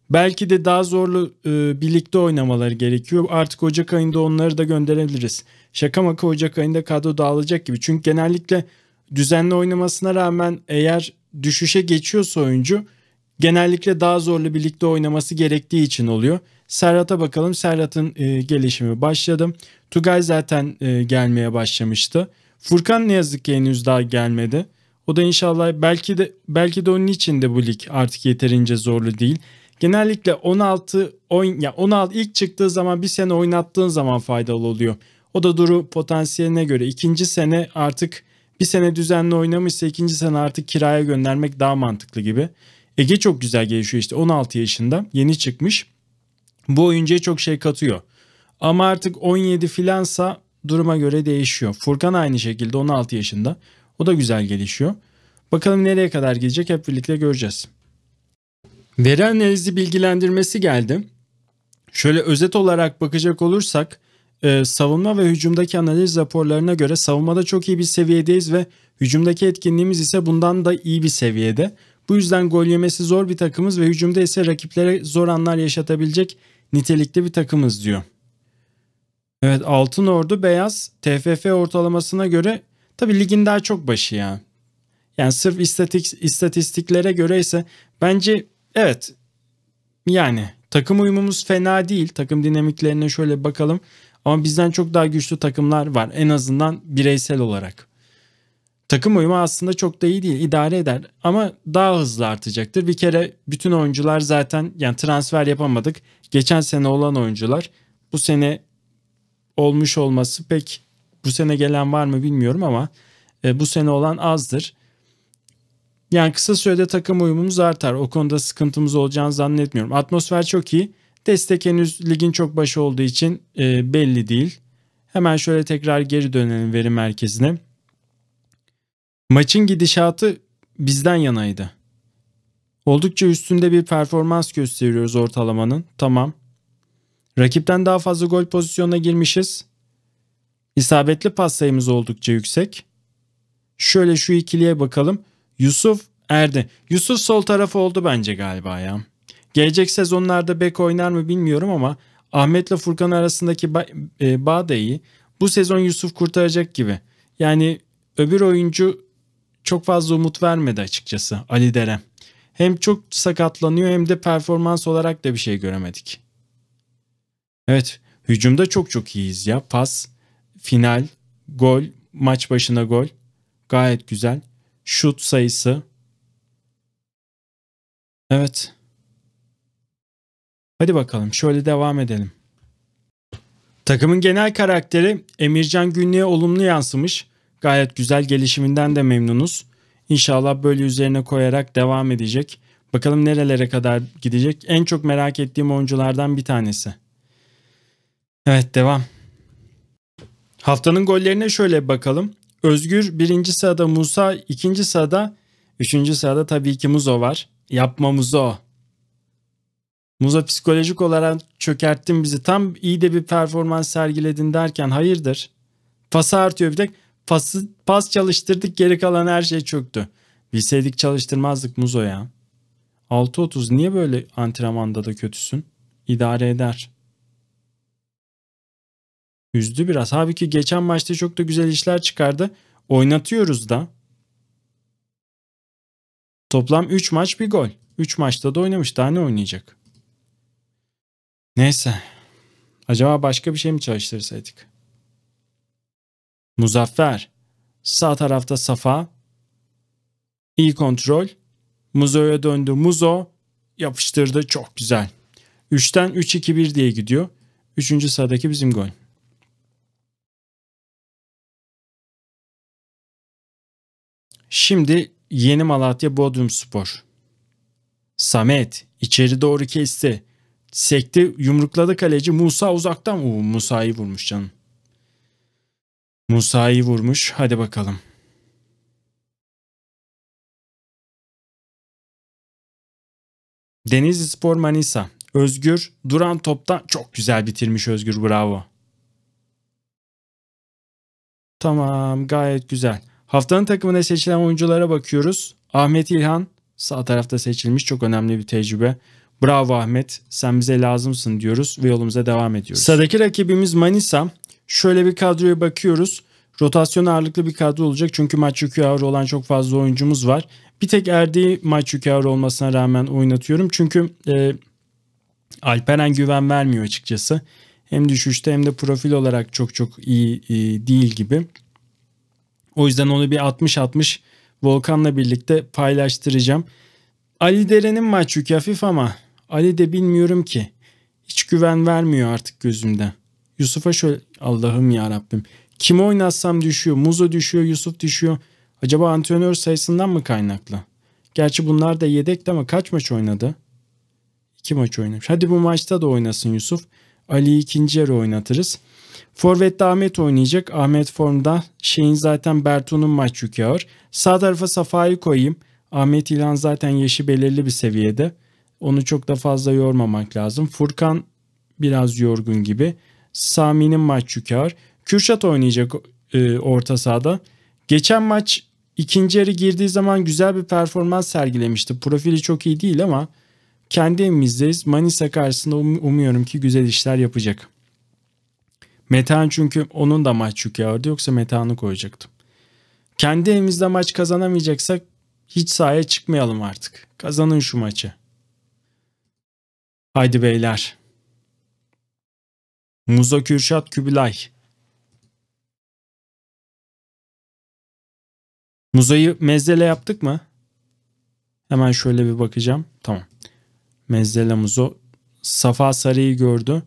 Belki de daha zorlu e, birlikte oynamaları gerekiyor. Artık Ocak ayında onları da gönderebiliriz. Şaka maka Ocak ayında kadro dağılacak gibi. Çünkü genellikle düzenli oynamasına rağmen eğer düşüşe geçiyorsa oyuncu genellikle daha zorlu birlikte oynaması gerektiği için oluyor. Serhat'a bakalım. Serhat'ın e, gelişimi başladı. Tugay zaten e, gelmeye başlamıştı. Furkan ne yazık ki henüz daha gelmedi. O da inşallah belki de belki de onun için de bu lig artık yeterince zorlu değil. Genellikle 16 oyun ya 16 ilk çıktığı zaman bir sene oynattığın zaman faydalı oluyor. O da duru potansiyeline göre ikinci sene artık bir sene düzenli oynamışsa ikinci sene artık kiraya göndermek daha mantıklı gibi. Ege çok güzel gelişiyor işte 16 yaşında yeni çıkmış. Bu oyuncuya çok şey katıyor. Ama artık 17 filansa duruma göre değişiyor. Furkan aynı şekilde 16 yaşında. O da güzel gelişiyor. Bakalım nereye kadar gelecek hep birlikte göreceğiz. Veri analizi bilgilendirmesi geldi. Şöyle özet olarak bakacak olursak e, savunma ve hücumdaki analiz raporlarına göre savunmada çok iyi bir seviyedeyiz ve hücumdaki etkinliğimiz ise bundan da iyi bir seviyede. Bu yüzden gol yemesi zor bir takımız ve hücumda ise rakiplere zor anlar yaşatabilecek nitelikli bir takımız diyor. Evet Altın Ordu Beyaz TFF ortalamasına göre tabi ligin daha çok başı ya. Yani sırf istatik, istatistiklere göre ise bence Evet. Yani takım uyumumuz fena değil. Takım dinamiklerine şöyle bakalım. Ama bizden çok daha güçlü takımlar var. En azından bireysel olarak. Takım uyumu aslında çok da iyi değil. İdare eder ama daha hızlı artacaktır. Bir kere bütün oyuncular zaten yani transfer yapamadık. Geçen sene olan oyuncular bu sene olmuş olması pek bu sene gelen var mı bilmiyorum ama e, bu sene olan azdır. Yani kısa sürede takım uyumumuz artar. O konuda sıkıntımız olacağını zannetmiyorum. Atmosfer çok iyi. Destek henüz ligin çok başı olduğu için e, belli değil. Hemen şöyle tekrar geri dönelim veri merkezine. Maçın gidişatı bizden yanaydı. Oldukça üstünde bir performans gösteriyoruz ortalamanın. Tamam. Rakipten daha fazla gol pozisyonuna girmişiz. İsabetli pas sayımız oldukça yüksek. Şöyle şu ikiliye bakalım. Yusuf Erdi. Yusuf sol tarafı oldu bence galiba ya. Gelecek sezonlarda bek oynar mı bilmiyorum ama Ahmet'le Furkan arasındaki ba- e, bağ da iyi. Bu sezon Yusuf kurtaracak gibi. Yani öbür oyuncu çok fazla umut vermedi açıkçası Ali Dere. Hem çok sakatlanıyor hem de performans olarak da bir şey göremedik. Evet hücumda çok çok iyiyiz ya. Pas, final, gol, maç başına gol. Gayet güzel şut sayısı. Evet. Hadi bakalım şöyle devam edelim. Takımın genel karakteri Emircan Günlü'ye olumlu yansımış. Gayet güzel gelişiminden de memnunuz. İnşallah böyle üzerine koyarak devam edecek. Bakalım nerelere kadar gidecek. En çok merak ettiğim oyunculardan bir tanesi. Evet devam. Haftanın gollerine şöyle bakalım. Özgür birinci sırada Musa ikinci sırada. Üçüncü sırada tabii ki Muzo var. Yapma Muzo. Muzo psikolojik olarak çökerttin bizi. Tam iyi de bir performans sergiledin derken hayırdır? Pası artıyor bir tek. Pası, pas çalıştırdık geri kalan her şey çöktü. Bilseydik çalıştırmazdık Muzo ya. 6.30 niye böyle antrenmanda da kötüsün? İdare eder. Üzdü biraz. Halbuki geçen maçta çok da güzel işler çıkardı. Oynatıyoruz da. Toplam 3 maç bir gol. 3 maçta da oynamış. Daha ne oynayacak? Neyse. Acaba başka bir şey mi çalıştırsaydık? Muzaffer. Sağ tarafta Safa. İyi kontrol. Muzo'ya döndü. Muzo yapıştırdı. Çok güzel. 3'ten 3-2-1 diye gidiyor. 3. sıradaki bizim gol. Şimdi Yeni Malatya Bodrum Spor. Samet içeri doğru kesti. Sekti yumrukladı kaleci Musa uzaktan. Uu, Musa'yı vurmuş canım. Musa'yı vurmuş. Hadi bakalım. Denizli Spor Manisa. Özgür duran topta çok güzel bitirmiş Özgür bravo. Tamam gayet güzel. Haftanın takımına seçilen oyunculara bakıyoruz. Ahmet İlhan sağ tarafta seçilmiş çok önemli bir tecrübe. Bravo Ahmet sen bize lazımsın diyoruz ve yolumuza devam ediyoruz. Sıradaki rakibimiz Manisa. Şöyle bir kadroya bakıyoruz. Rotasyon ağırlıklı bir kadro olacak çünkü maç yükü ağır olan çok fazla oyuncumuz var. Bir tek Erdi'yi maç yükü ağır olmasına rağmen oynatıyorum. Çünkü e, Alperen güven vermiyor açıkçası. Hem düşüşte hem de profil olarak çok çok iyi e, değil gibi. O yüzden onu bir 60-60 Volkan'la birlikte paylaştıracağım. Ali Deren'in maç yükü hafif ama Ali de bilmiyorum ki. Hiç güven vermiyor artık gözümde. Yusuf'a şöyle Allah'ım ya Rabbim. Kim oynatsam düşüyor. Muzo düşüyor, Yusuf düşüyor. Acaba antrenör sayısından mı kaynaklı? Gerçi bunlar da yedekti ama kaç maç oynadı? İki maç oynamış. Hadi bu maçta da oynasın Yusuf. Ali ikinci yarı oynatırız. Forvet'te Ahmet oynayacak. Ahmet formda. Şeyin zaten Bertun'un maç yükü ağır. Sağ tarafa Safa'yı koyayım. Ahmet İlhan zaten yaşı belirli bir seviyede. Onu çok da fazla yormamak lazım. Furkan biraz yorgun gibi. Sami'nin maç yükü ağır. Kürşat oynayacak e, orta sahada. Geçen maç ikinci yarı girdiği zaman güzel bir performans sergilemişti. Profili çok iyi değil ama kendi evimizdeyiz. Manisa karşısında um umuyorum ki güzel işler yapacak. Metehan çünkü onun da maç yükü ağırdı yoksa Metehan'ı koyacaktım. Kendi evimizde maç kazanamayacaksak hiç sahaya çıkmayalım artık. Kazanın şu maçı. Haydi beyler. Muzo Kürşat Kübülay. Muzayı mezzele yaptık mı? Hemen şöyle bir bakacağım. Tamam. Mezzele Muzo. Safa Sarı'yı gördü.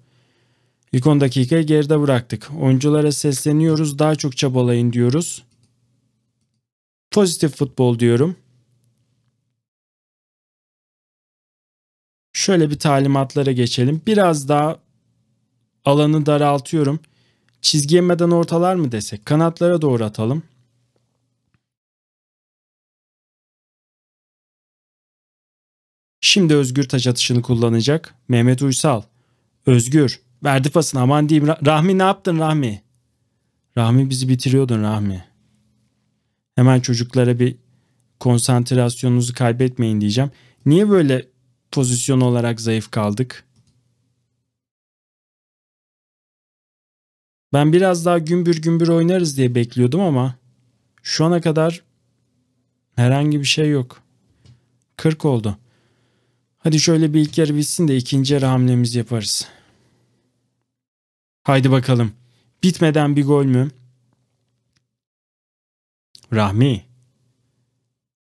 İlk 10 dakikayı geride bıraktık. Oyunculara sesleniyoruz. Daha çok çabalayın diyoruz. Pozitif futbol diyorum. Şöyle bir talimatlara geçelim. Biraz daha alanı daraltıyorum. Çizgi yemeden ortalar mı desek? Kanatlara doğru atalım. Şimdi Özgür taç atışını kullanacak. Mehmet Uysal. Özgür. Verdi pasını aman diyeyim. Rahmi ne yaptın Rahmi? Rahmi bizi bitiriyordun Rahmi. Hemen çocuklara bir konsantrasyonunuzu kaybetmeyin diyeceğim. Niye böyle pozisyon olarak zayıf kaldık? Ben biraz daha gümbür gümbür oynarız diye bekliyordum ama şu ana kadar herhangi bir şey yok. 40 oldu. Hadi şöyle bir ilk yarı bitsin de ikinci yarı hamlemizi yaparız. Haydi bakalım. Bitmeden bir gol mü? Rahmi.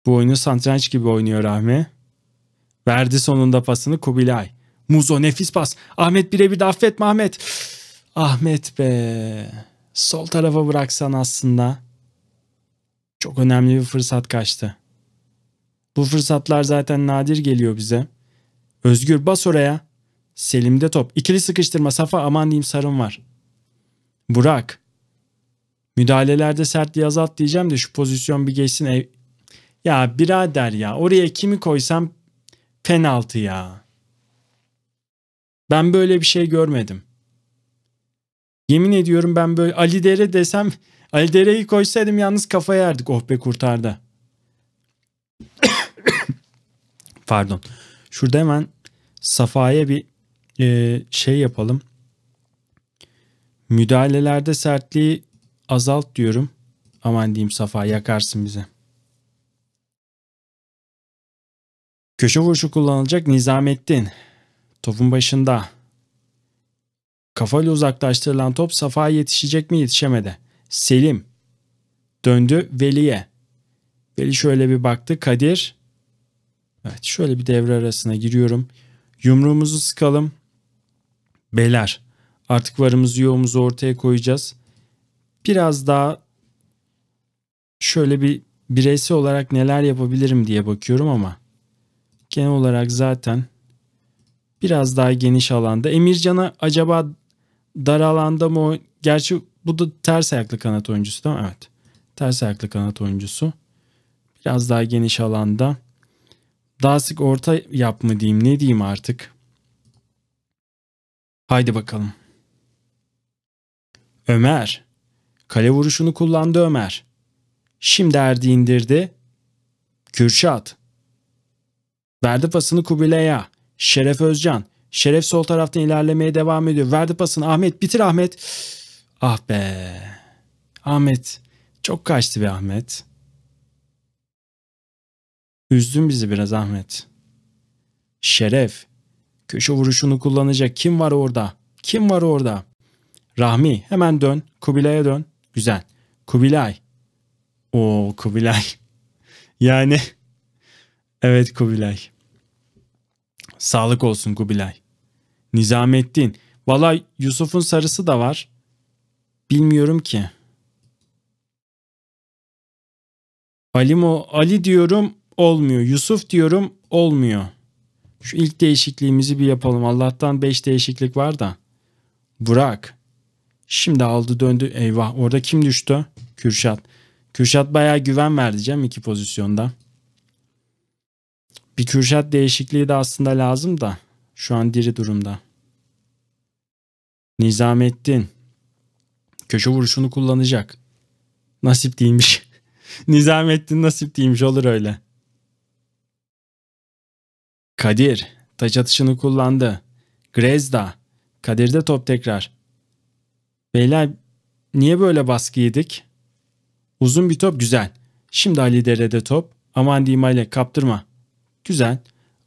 Bu oyunu satranç gibi oynuyor Rahmi. Verdi sonunda pasını Kubilay. Muzo nefis pas. Ahmet birebir de affetme Ahmet. Ahmet be. Sol tarafa bıraksan aslında. Çok önemli bir fırsat kaçtı. Bu fırsatlar zaten nadir geliyor bize. Özgür bas oraya. Selim'de top. İkili sıkıştırma Safa aman diyeyim sarım var. Burak. Müdahalelerde sertliği azalt diyeceğim de şu pozisyon bir geçsin. Ev... Ya birader ya oraya kimi koysam penaltı ya. Ben böyle bir şey görmedim. Yemin ediyorum ben böyle Ali Dere desem <laughs> Ali Dere'yi koysaydım yalnız kafa yerdik oh be kurtardı. <coughs> Pardon. Şurada hemen Safa'ya bir e, şey yapalım. Müdahalelerde sertliği azalt diyorum. Aman diyeyim Safa yakarsın bizi. Köşe vuruşu kullanılacak Nizamettin. Topun başında. Kafayla uzaklaştırılan top Safa yetişecek mi yetişemedi. Selim. Döndü Veli'ye. Veli şöyle bir baktı. Kadir. Evet şöyle bir devre arasına giriyorum. Yumruğumuzu sıkalım. Beyler artık varımızı yoğumuzu ortaya koyacağız. Biraz daha şöyle bir bireysel olarak neler yapabilirim diye bakıyorum ama genel olarak zaten biraz daha geniş alanda. Emircan'a acaba dar alanda mı? Gerçi bu da ters ayaklı kanat oyuncusu değil mi? Evet. Ters ayaklı kanat oyuncusu. Biraz daha geniş alanda. Daha sık orta yap mı diyeyim ne diyeyim artık. Haydi bakalım. Ömer. Kale vuruşunu kullandı Ömer. Şimdi Erdi indirdi. Kürşat. Verdi pasını Kubilay'a. Şeref Özcan. Şeref sol taraftan ilerlemeye devam ediyor. Verdi pasını Ahmet. Bitir Ahmet. Ah be. Ahmet. Çok kaçtı be Ahmet. Üzdün bizi biraz Ahmet. Şeref. Köşe vuruşunu kullanacak kim var orada? Kim var orada? Rahmi hemen dön. Kubilay'a dön. Güzel. Kubilay. O Kubilay. <laughs> yani evet Kubilay. Sağlık olsun Kubilay. Nizamettin. Valla Yusuf'un sarısı da var. Bilmiyorum ki. Ali Alimo Ali diyorum olmuyor. Yusuf diyorum olmuyor. Şu ilk değişikliğimizi bir yapalım. Allah'tan 5 değişiklik var da. Burak. Şimdi aldı döndü. Eyvah orada kim düştü? Kürşat. Kürşat bayağı güven verdi Cem iki pozisyonda. Bir Kürşat değişikliği de aslında lazım da. Şu an diri durumda. Nizamettin. Köşe vuruşunu kullanacak. Nasip değilmiş. <laughs> Nizamettin nasip değilmiş olur öyle. Kadir, taç atışını kullandı. Grezda, Kadir'de top tekrar. Beyler niye böyle baskı yedik? Uzun bir top güzel. Şimdi Ali Dere'de top. Aman diyeyim Ali kaptırma. Güzel.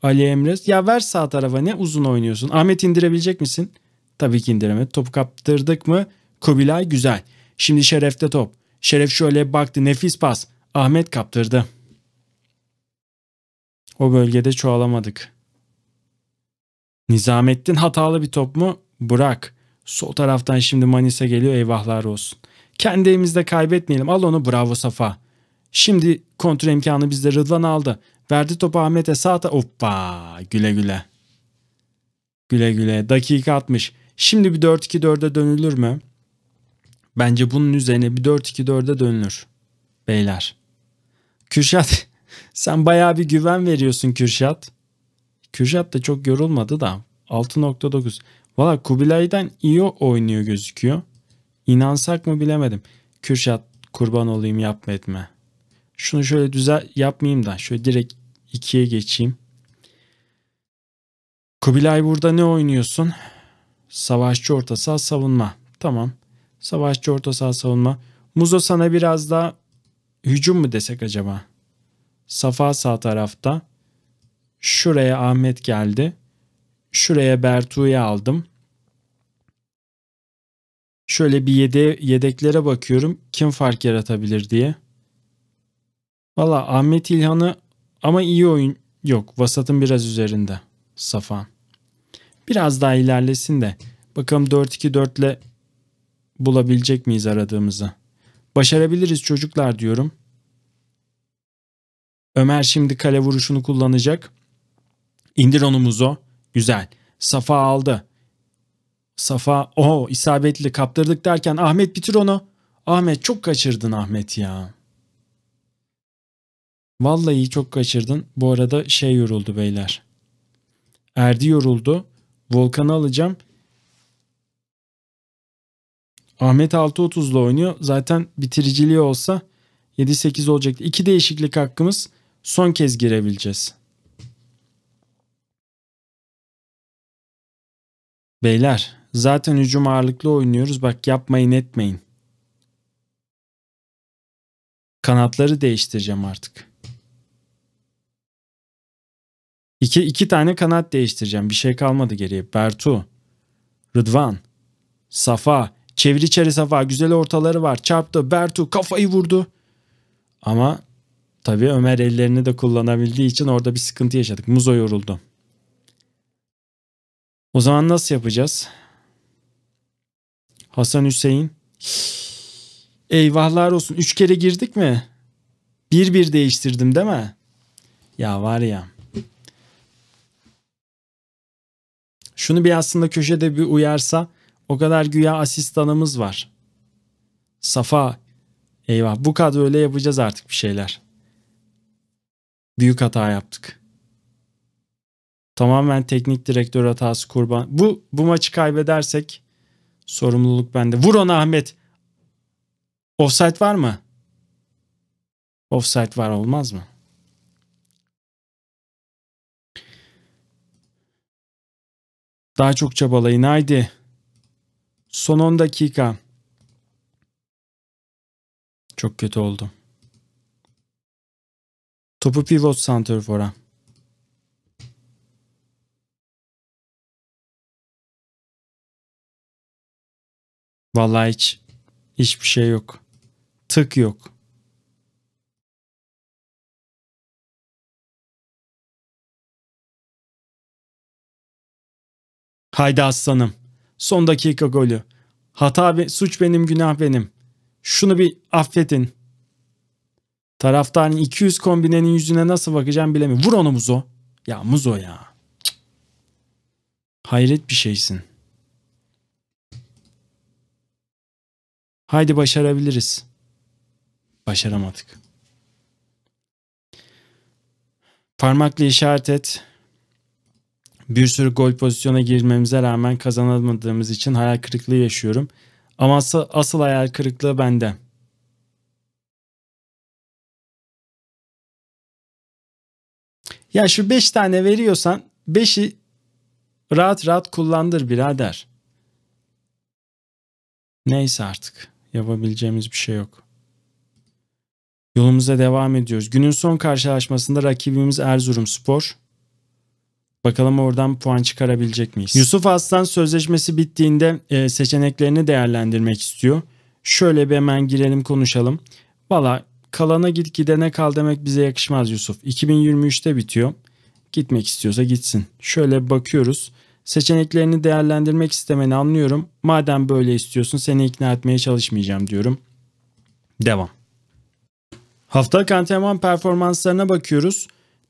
Ali Emre ya ver sağ tarafa ne uzun oynuyorsun. Ahmet indirebilecek misin? Tabii ki indiremedi. Topu kaptırdık mı? Kubilay güzel. Şimdi Şeref'te top. Şeref şöyle baktı nefis pas. Ahmet kaptırdı. O bölgede çoğalamadık. Nizamettin hatalı bir top mu? Burak. Sol taraftan şimdi Manisa geliyor eyvahlar olsun. Kendi evimizde kaybetmeyelim. Al onu bravo Safa. Şimdi kontrol imkanı bizde Rıdvan aldı. Verdi topu Ahmet'e sağ ta... Hoppa güle güle. Güle güle. Dakika 60. Şimdi bir 4-2-4'e dönülür mü? Bence bunun üzerine bir 4-2-4'e dönülür. Beyler. Kürşat sen bayağı bir güven veriyorsun Kürşat. Kürşat da çok yorulmadı da 6.9. Valla Kubilay'dan iyi oynuyor gözüküyor. İnansak mı bilemedim. Kürşat kurban olayım yapma etme. Şunu şöyle düzel yapmayayım da şöyle direkt 2'ye geçeyim. Kubilay burada ne oynuyorsun? Savaşçı orta saha savunma. Tamam. Savaşçı orta saha savunma. Muzo sana biraz daha hücum mu desek acaba? Safa sağ tarafta. Şuraya Ahmet geldi. Şuraya Bertu'yu aldım. Şöyle bir yede yedeklere bakıyorum. Kim fark yaratabilir diye. Valla Ahmet İlhan'ı ama iyi oyun yok. Vasat'ın biraz üzerinde. Safa Biraz daha ilerlesin de. Bakalım 4-2-4 ile bulabilecek miyiz aradığımızı. Başarabiliriz çocuklar diyorum. Ömer şimdi kale vuruşunu kullanacak. İndir onu Muzo. Güzel. Safa aldı. Safa o oh, isabetli kaptırdık derken Ahmet bitir onu. Ahmet çok kaçırdın Ahmet ya. Vallahi çok kaçırdın. Bu arada şey yoruldu beyler. Erdi yoruldu. Volkan'ı alacağım. Ahmet 630'da oynuyor. Zaten bitiriciliği olsa 7-8 olacaktı. İki değişiklik hakkımız son kez girebileceğiz. Beyler zaten hücum ağırlıklı oynuyoruz bak yapmayın etmeyin. Kanatları değiştireceğim artık. İki, iki tane kanat değiştireceğim. Bir şey kalmadı geriye. Bertu, Rıdvan, Safa. Çevir içeri Safa. Güzel ortaları var. Çarptı. Bertu kafayı vurdu. Ama Tabii Ömer ellerini de kullanabildiği için orada bir sıkıntı yaşadık. Muzo yoruldu. O zaman nasıl yapacağız? Hasan Hüseyin. Eyvahlar olsun. Üç kere girdik mi? Bir bir değiştirdim değil mi? Ya var ya. Şunu bir aslında köşede bir uyarsa o kadar güya asistanımız var. Safa. Eyvah bu öyle yapacağız artık bir şeyler büyük hata yaptık. Tamamen teknik direktör hatası kurban. Bu bu maçı kaybedersek sorumluluk bende. Vur ona Ahmet. Offside var mı? Offside var olmaz mı? Daha çok çabalayın haydi. Son 10 dakika. Çok kötü oldu. Topu pivot santrfora. Vallahi hiç hiçbir şey yok. Tık yok. Haydi aslanım. Son dakika golü. Hata ve suç benim, günah benim. Şunu bir affedin. Taraftarın hani 200 kombinenin yüzüne nasıl bakacağım bilemiyorum. Vur onu Muzo. Ya Muzo ya. Cık. Hayret bir şeysin. Haydi başarabiliriz. Başaramadık. Parmakla işaret et. Bir sürü gol pozisyona girmemize rağmen kazanamadığımız için hayal kırıklığı yaşıyorum. Ama asıl, asıl hayal kırıklığı benden. Ya şu 5 tane veriyorsan 5'i rahat rahat kullandır birader. Neyse artık yapabileceğimiz bir şey yok. Yolumuza devam ediyoruz. Günün son karşılaşmasında rakibimiz Erzurum Spor. Bakalım oradan puan çıkarabilecek miyiz? Yusuf Aslan sözleşmesi bittiğinde e, seçeneklerini değerlendirmek istiyor. Şöyle bir hemen girelim konuşalım. Valla kalana git gidene kal demek bize yakışmaz Yusuf. 2023'te bitiyor. Gitmek istiyorsa gitsin. Şöyle bakıyoruz. Seçeneklerini değerlendirmek istemeni anlıyorum. Madem böyle istiyorsun seni ikna etmeye çalışmayacağım diyorum. Devam. Haftalık antrenman performanslarına bakıyoruz.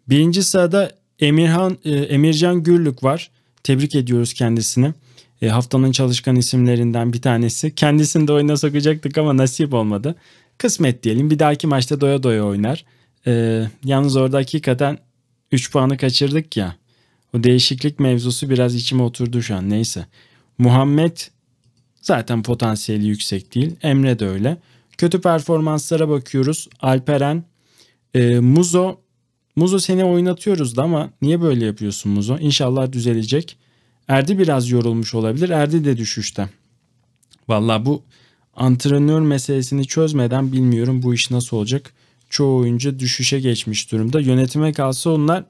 Birinci sırada Emirhan, e, Emircan Gürlük var. Tebrik ediyoruz kendisini. E, haftanın çalışkan isimlerinden bir tanesi. Kendisini de oyuna sokacaktık ama nasip olmadı. Kısmet diyelim. Bir dahaki maçta doya doya oynar. Ee, yalnız orada hakikaten 3 puanı kaçırdık ya. O değişiklik mevzusu biraz içime oturdu şu an. Neyse. Muhammed zaten potansiyeli yüksek değil. Emre de öyle. Kötü performanslara bakıyoruz. Alperen, e, Muzo. Muzo seni oynatıyoruz da ama niye böyle yapıyorsun Muzo? İnşallah düzelecek. Erdi biraz yorulmuş olabilir. Erdi de düşüşte. Valla bu Antrenör meselesini çözmeden bilmiyorum bu iş nasıl olacak. Çoğu oyuncu düşüşe geçmiş durumda. Yönetime kalsa onlar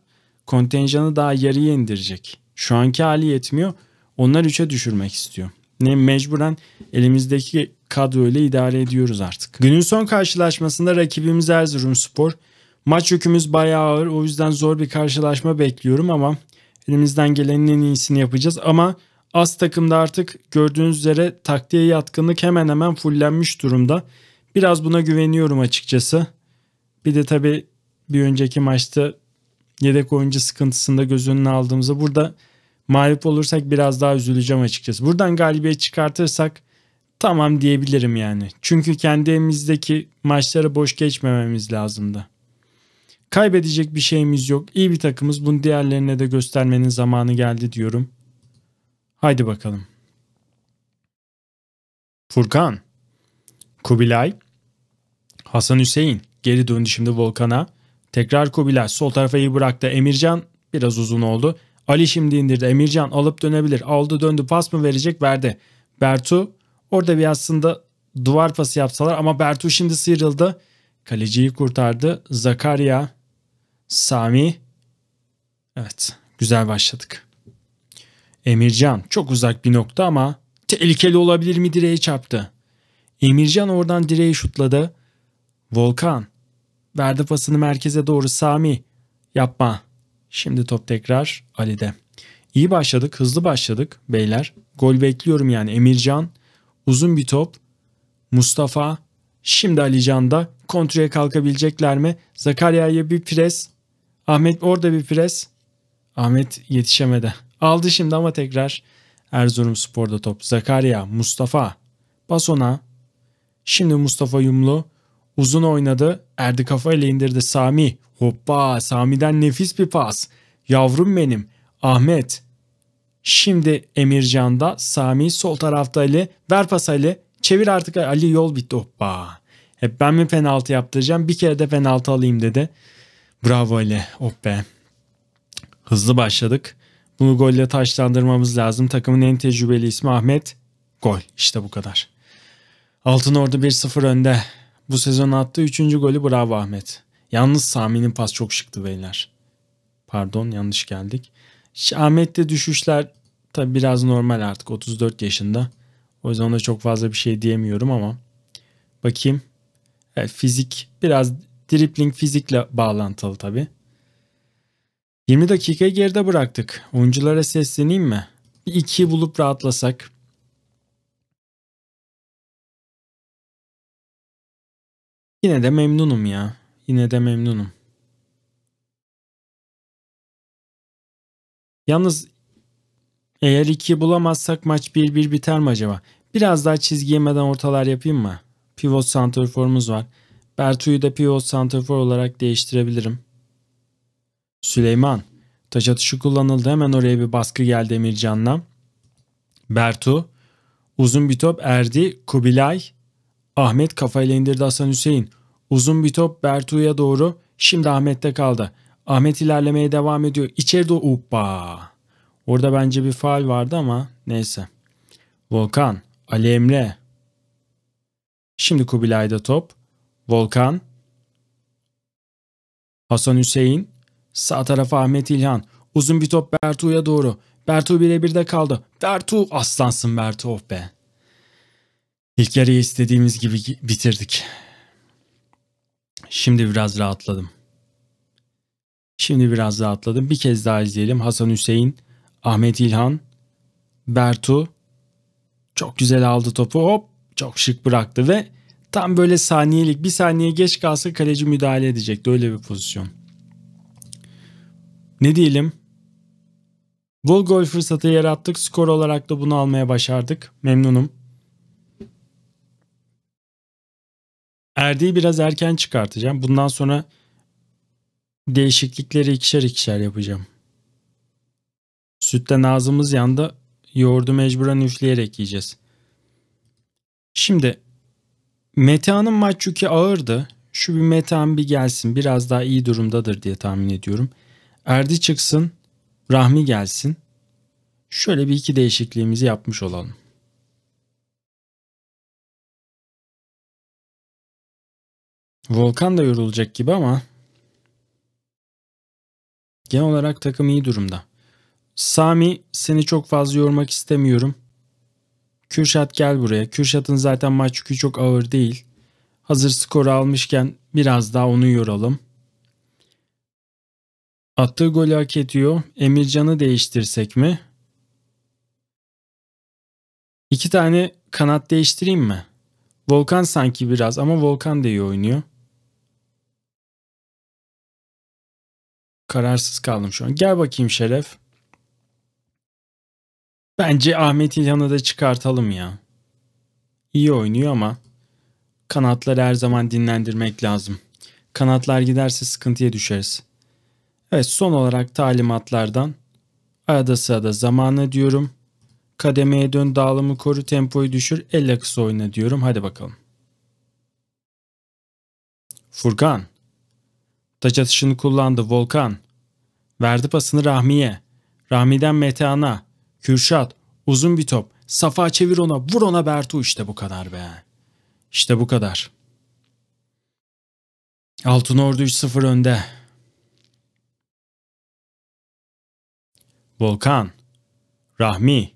kontenjanı daha yarıya indirecek. Şu anki hali yetmiyor. Onlar 3'e düşürmek istiyor. Ne mecburen elimizdeki kadro ile idare ediyoruz artık. Günün son karşılaşmasında rakibimiz Spor. Maç yükümüz bayağı ağır. O yüzden zor bir karşılaşma bekliyorum ama elimizden gelenin en iyisini yapacağız. Ama Az takımda artık gördüğünüz üzere taktiğe yatkınlık hemen hemen fullenmiş durumda. Biraz buna güveniyorum açıkçası. Bir de tabii bir önceki maçta yedek oyuncu sıkıntısında göz önüne aldığımızda burada mağlup olursak biraz daha üzüleceğim açıkçası. Buradan galibiyet çıkartırsak tamam diyebilirim yani. Çünkü kendi evimizdeki maçlara boş geçmememiz lazımdı. Kaybedecek bir şeyimiz yok. İyi bir takımız. Bunu diğerlerine de göstermenin zamanı geldi diyorum. Haydi bakalım. Furkan, Kubilay, Hasan Hüseyin geri döndü şimdi Volkan'a. Tekrar Kubilay sol tarafa iyi bıraktı. Emircan biraz uzun oldu. Ali şimdi indirdi. Emircan alıp dönebilir. Aldı döndü pas mı verecek verdi. Bertu orada bir aslında duvar pası yapsalar ama Bertu şimdi sıyrıldı. Kaleciyi kurtardı. Zakaria, Sami. Evet güzel başladık. Emircan çok uzak bir nokta ama tehlikeli olabilir mi direğe çarptı. Emircan oradan direği şutladı. Volkan verdi pasını merkeze doğru Sami. Yapma. Şimdi top tekrar Ali'de. İyi başladık, hızlı başladık beyler. Gol bekliyorum yani Emircan. Uzun bir top. Mustafa. Şimdi Alican da kontraya kalkabilecekler mi? Zakarya'ya bir pres. Ahmet orada bir pres. Ahmet yetişemedi. Aldı şimdi ama tekrar Erzurumspor'da top. Zakaria, Mustafa, Basona. Şimdi Mustafa Yumlu uzun oynadı. Erdi kafayla indirdi Sami. Hoppa Sami'den nefis bir pas. Yavrum benim. Ahmet. Şimdi Emircan'da Sami sol tarafta Ali. Ver pas Ali. Çevir artık Ali yol bitti hoppa. Hep ben mi penaltı yaptıracağım bir kere de penaltı alayım dedi. Bravo Ali. Oh be. Hızlı başladık. Bunu golle taşlandırmamız lazım. Takımın en tecrübeli ismi Ahmet. Gol. İşte bu kadar. Altın Ordu 1-0 önde. Bu sezon attığı 3. golü bravo Ahmet. Yalnız Sami'nin pas çok şıktı beyler. Pardon yanlış geldik. Ahmet'te düşüşler tabi biraz normal artık 34 yaşında. O yüzden ona çok fazla bir şey diyemiyorum ama bakayım. Evet, fizik biraz dripling fizikle bağlantılı tabi. 20 dakikayı geride bıraktık. Oyunculara sesleneyim mi? Bir iki bulup rahatlasak. Yine de memnunum ya. Yine de memnunum. Yalnız eğer iki bulamazsak maç 1-1 biter mi acaba? Biraz daha çizgi yemeden ortalar yapayım mı? Pivot santrforumuz var. Bertu'yu da pivot santrfor olarak değiştirebilirim. Süleyman. Taş atışı kullanıldı. Hemen oraya bir baskı geldi Emircan'la. Bertu. Uzun bir top Erdi. Kubilay. Ahmet kafayla indirdi Hasan Hüseyin. Uzun bir top Bertu'ya doğru. Şimdi Ahmet'te kaldı. Ahmet ilerlemeye devam ediyor. İçeride uppa. Orada bence bir faal vardı ama neyse. Volkan. Ali Emre. Şimdi Kubilay'da top. Volkan. Hasan Hüseyin. Sağ tarafa Ahmet İlhan. Uzun bir top Bertu'ya doğru. Bertu birebir de kaldı. Bertu aslansın Bertu of oh be. İlk yarıyı istediğimiz gibi bitirdik. Şimdi biraz rahatladım. Şimdi biraz rahatladım. Bir kez daha izleyelim. Hasan Hüseyin, Ahmet İlhan, Bertu çok güzel aldı topu. Hop çok şık bıraktı ve tam böyle saniyelik bir saniye geç kalsa kaleci müdahale edecekti. Öyle bir pozisyon. Ne diyelim? Bol gol fırsatı yarattık. Skor olarak da bunu almaya başardık. Memnunum. Erdi'yi biraz erken çıkartacağım. Bundan sonra değişiklikleri ikişer ikişer yapacağım. Sütten ağzımız yandı. Yoğurdu mecburen üfleyerek yiyeceğiz. Şimdi Metehan'ın maç yükü ağırdı. Şu bir Metehan bir gelsin biraz daha iyi durumdadır diye tahmin ediyorum. Erdi çıksın, Rahmi gelsin. Şöyle bir iki değişikliğimizi yapmış olalım. Volkan da yorulacak gibi ama genel olarak takım iyi durumda. Sami seni çok fazla yormak istemiyorum. Kürşat gel buraya. Kürşat'ın zaten maç yükü çok ağır değil. Hazır skoru almışken biraz daha onu yoralım. Attığı gol hak ediyor. Emircan'ı değiştirsek mi? İki tane kanat değiştireyim mi? Volkan sanki biraz ama Volkan da iyi oynuyor. Kararsız kaldım şu an. Gel bakayım Şeref. Bence Ahmet İlhan'ı da çıkartalım ya. İyi oynuyor ama kanatları her zaman dinlendirmek lazım. Kanatlar giderse sıkıntıya düşeriz. Evet son olarak talimatlardan arada sırada zamanla diyorum. Kademeye dön dağılımı koru tempoyu düşür el akısı oyna diyorum. Hadi bakalım. Furkan. Taç atışını kullandı Volkan. Verdi pasını Rahmi'ye. Rahmi'den Metehan'a. Kürşat. Uzun bir top. Safa çevir ona. Vur ona Bertu. işte bu kadar be. İşte bu kadar. Altın Ordu 3-0 önde. Volkan, Rahmi,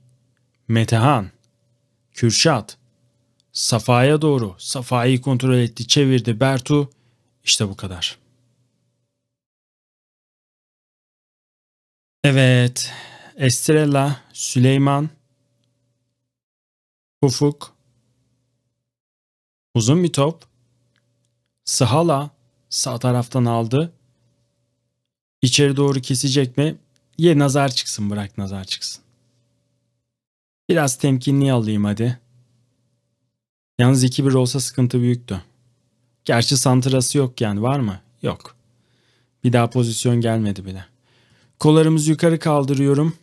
Metehan, Kürşat, Safa'ya doğru. Safa'yı kontrol etti, çevirdi Bertu. İşte bu kadar. Evet, Estrella, Süleyman, Ufuk, uzun bir top, Sahala sağ taraftan aldı. İçeri doğru kesecek mi? Ye nazar çıksın bırak nazar çıksın. Biraz temkinli alayım hadi. Yalnız iki bir olsa sıkıntı büyüktü. Gerçi santrası yok yani var mı? Yok. Bir daha pozisyon gelmedi bile. Kollarımızı yukarı kaldırıyorum.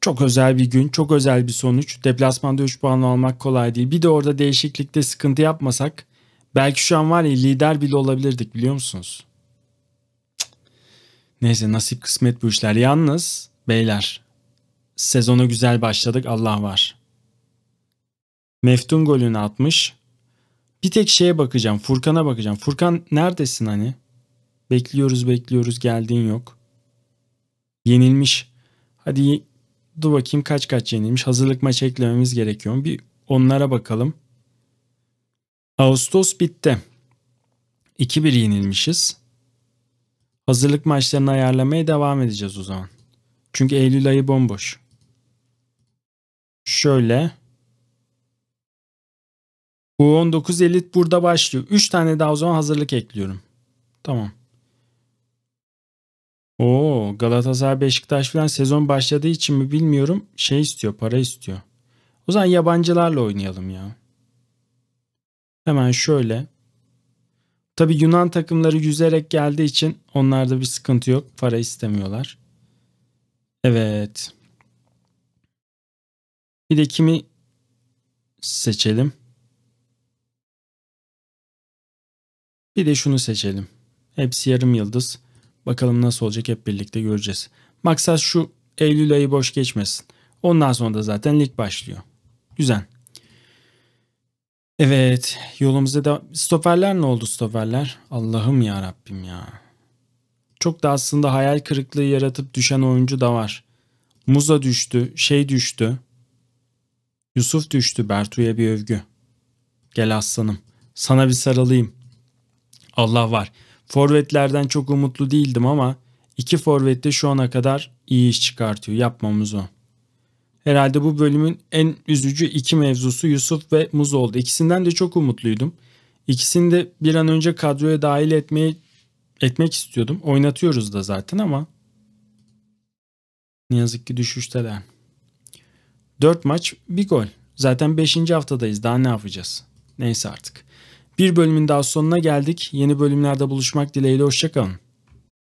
Çok özel bir gün, çok özel bir sonuç. Deplasmanda 3 puan almak kolay değil. Bir de orada değişiklikte sıkıntı yapmasak belki şu an var ya lider bile olabilirdik biliyor musunuz? Neyse nasip kısmet bu işler. Yalnız beyler sezona güzel başladık Allah var. Meftun golünü atmış. Bir tek şeye bakacağım. Furkan'a bakacağım. Furkan neredesin hani? Bekliyoruz bekliyoruz geldiğin yok. Yenilmiş. Hadi dur bakayım kaç kaç yenilmiş. Hazırlık maç eklememiz gerekiyor. Bir onlara bakalım. Ağustos bitti. 2-1 yenilmişiz. Hazırlık maçlarını ayarlamaya devam edeceğiz o zaman. Çünkü Eylül ayı bomboş. Şöyle. U19 elit burada başlıyor. 3 tane daha o zaman hazırlık ekliyorum. Tamam. Oo Galatasaray Beşiktaş falan sezon başladığı için mi bilmiyorum. Şey istiyor para istiyor. O zaman yabancılarla oynayalım ya. Hemen şöyle. Tabi Yunan takımları yüzerek geldiği için onlarda bir sıkıntı yok. Para istemiyorlar. Evet. Bir de kimi seçelim? Bir de şunu seçelim. Hepsi yarım yıldız. Bakalım nasıl olacak hep birlikte göreceğiz. Maksat şu Eylül ayı boş geçmesin. Ondan sonra da zaten lig başlıyor. Güzel. Evet yolumuzda da stoperler ne oldu stoperler? Allah'ım ya Rabbim ya. Çok da aslında hayal kırıklığı yaratıp düşen oyuncu da var. Muza düştü, şey düştü. Yusuf düştü Bertu'ya bir övgü. Gel aslanım sana bir sarılayım. Allah var. Forvetlerden çok umutlu değildim ama iki forvette şu ana kadar iyi iş çıkartıyor. Yapmamız o. Herhalde bu bölümün en üzücü iki mevzusu Yusuf ve Muz oldu. İkisinden de çok umutluydum. İkisini de bir an önce kadroya dahil etmeyi etmek istiyordum. Oynatıyoruz da zaten ama ne yazık ki düşüşteler. 4 maç bir gol. Zaten 5. haftadayız. Daha ne yapacağız? Neyse artık. Bir bölümün daha sonuna geldik. Yeni bölümlerde buluşmak dileğiyle. Hoşçakalın.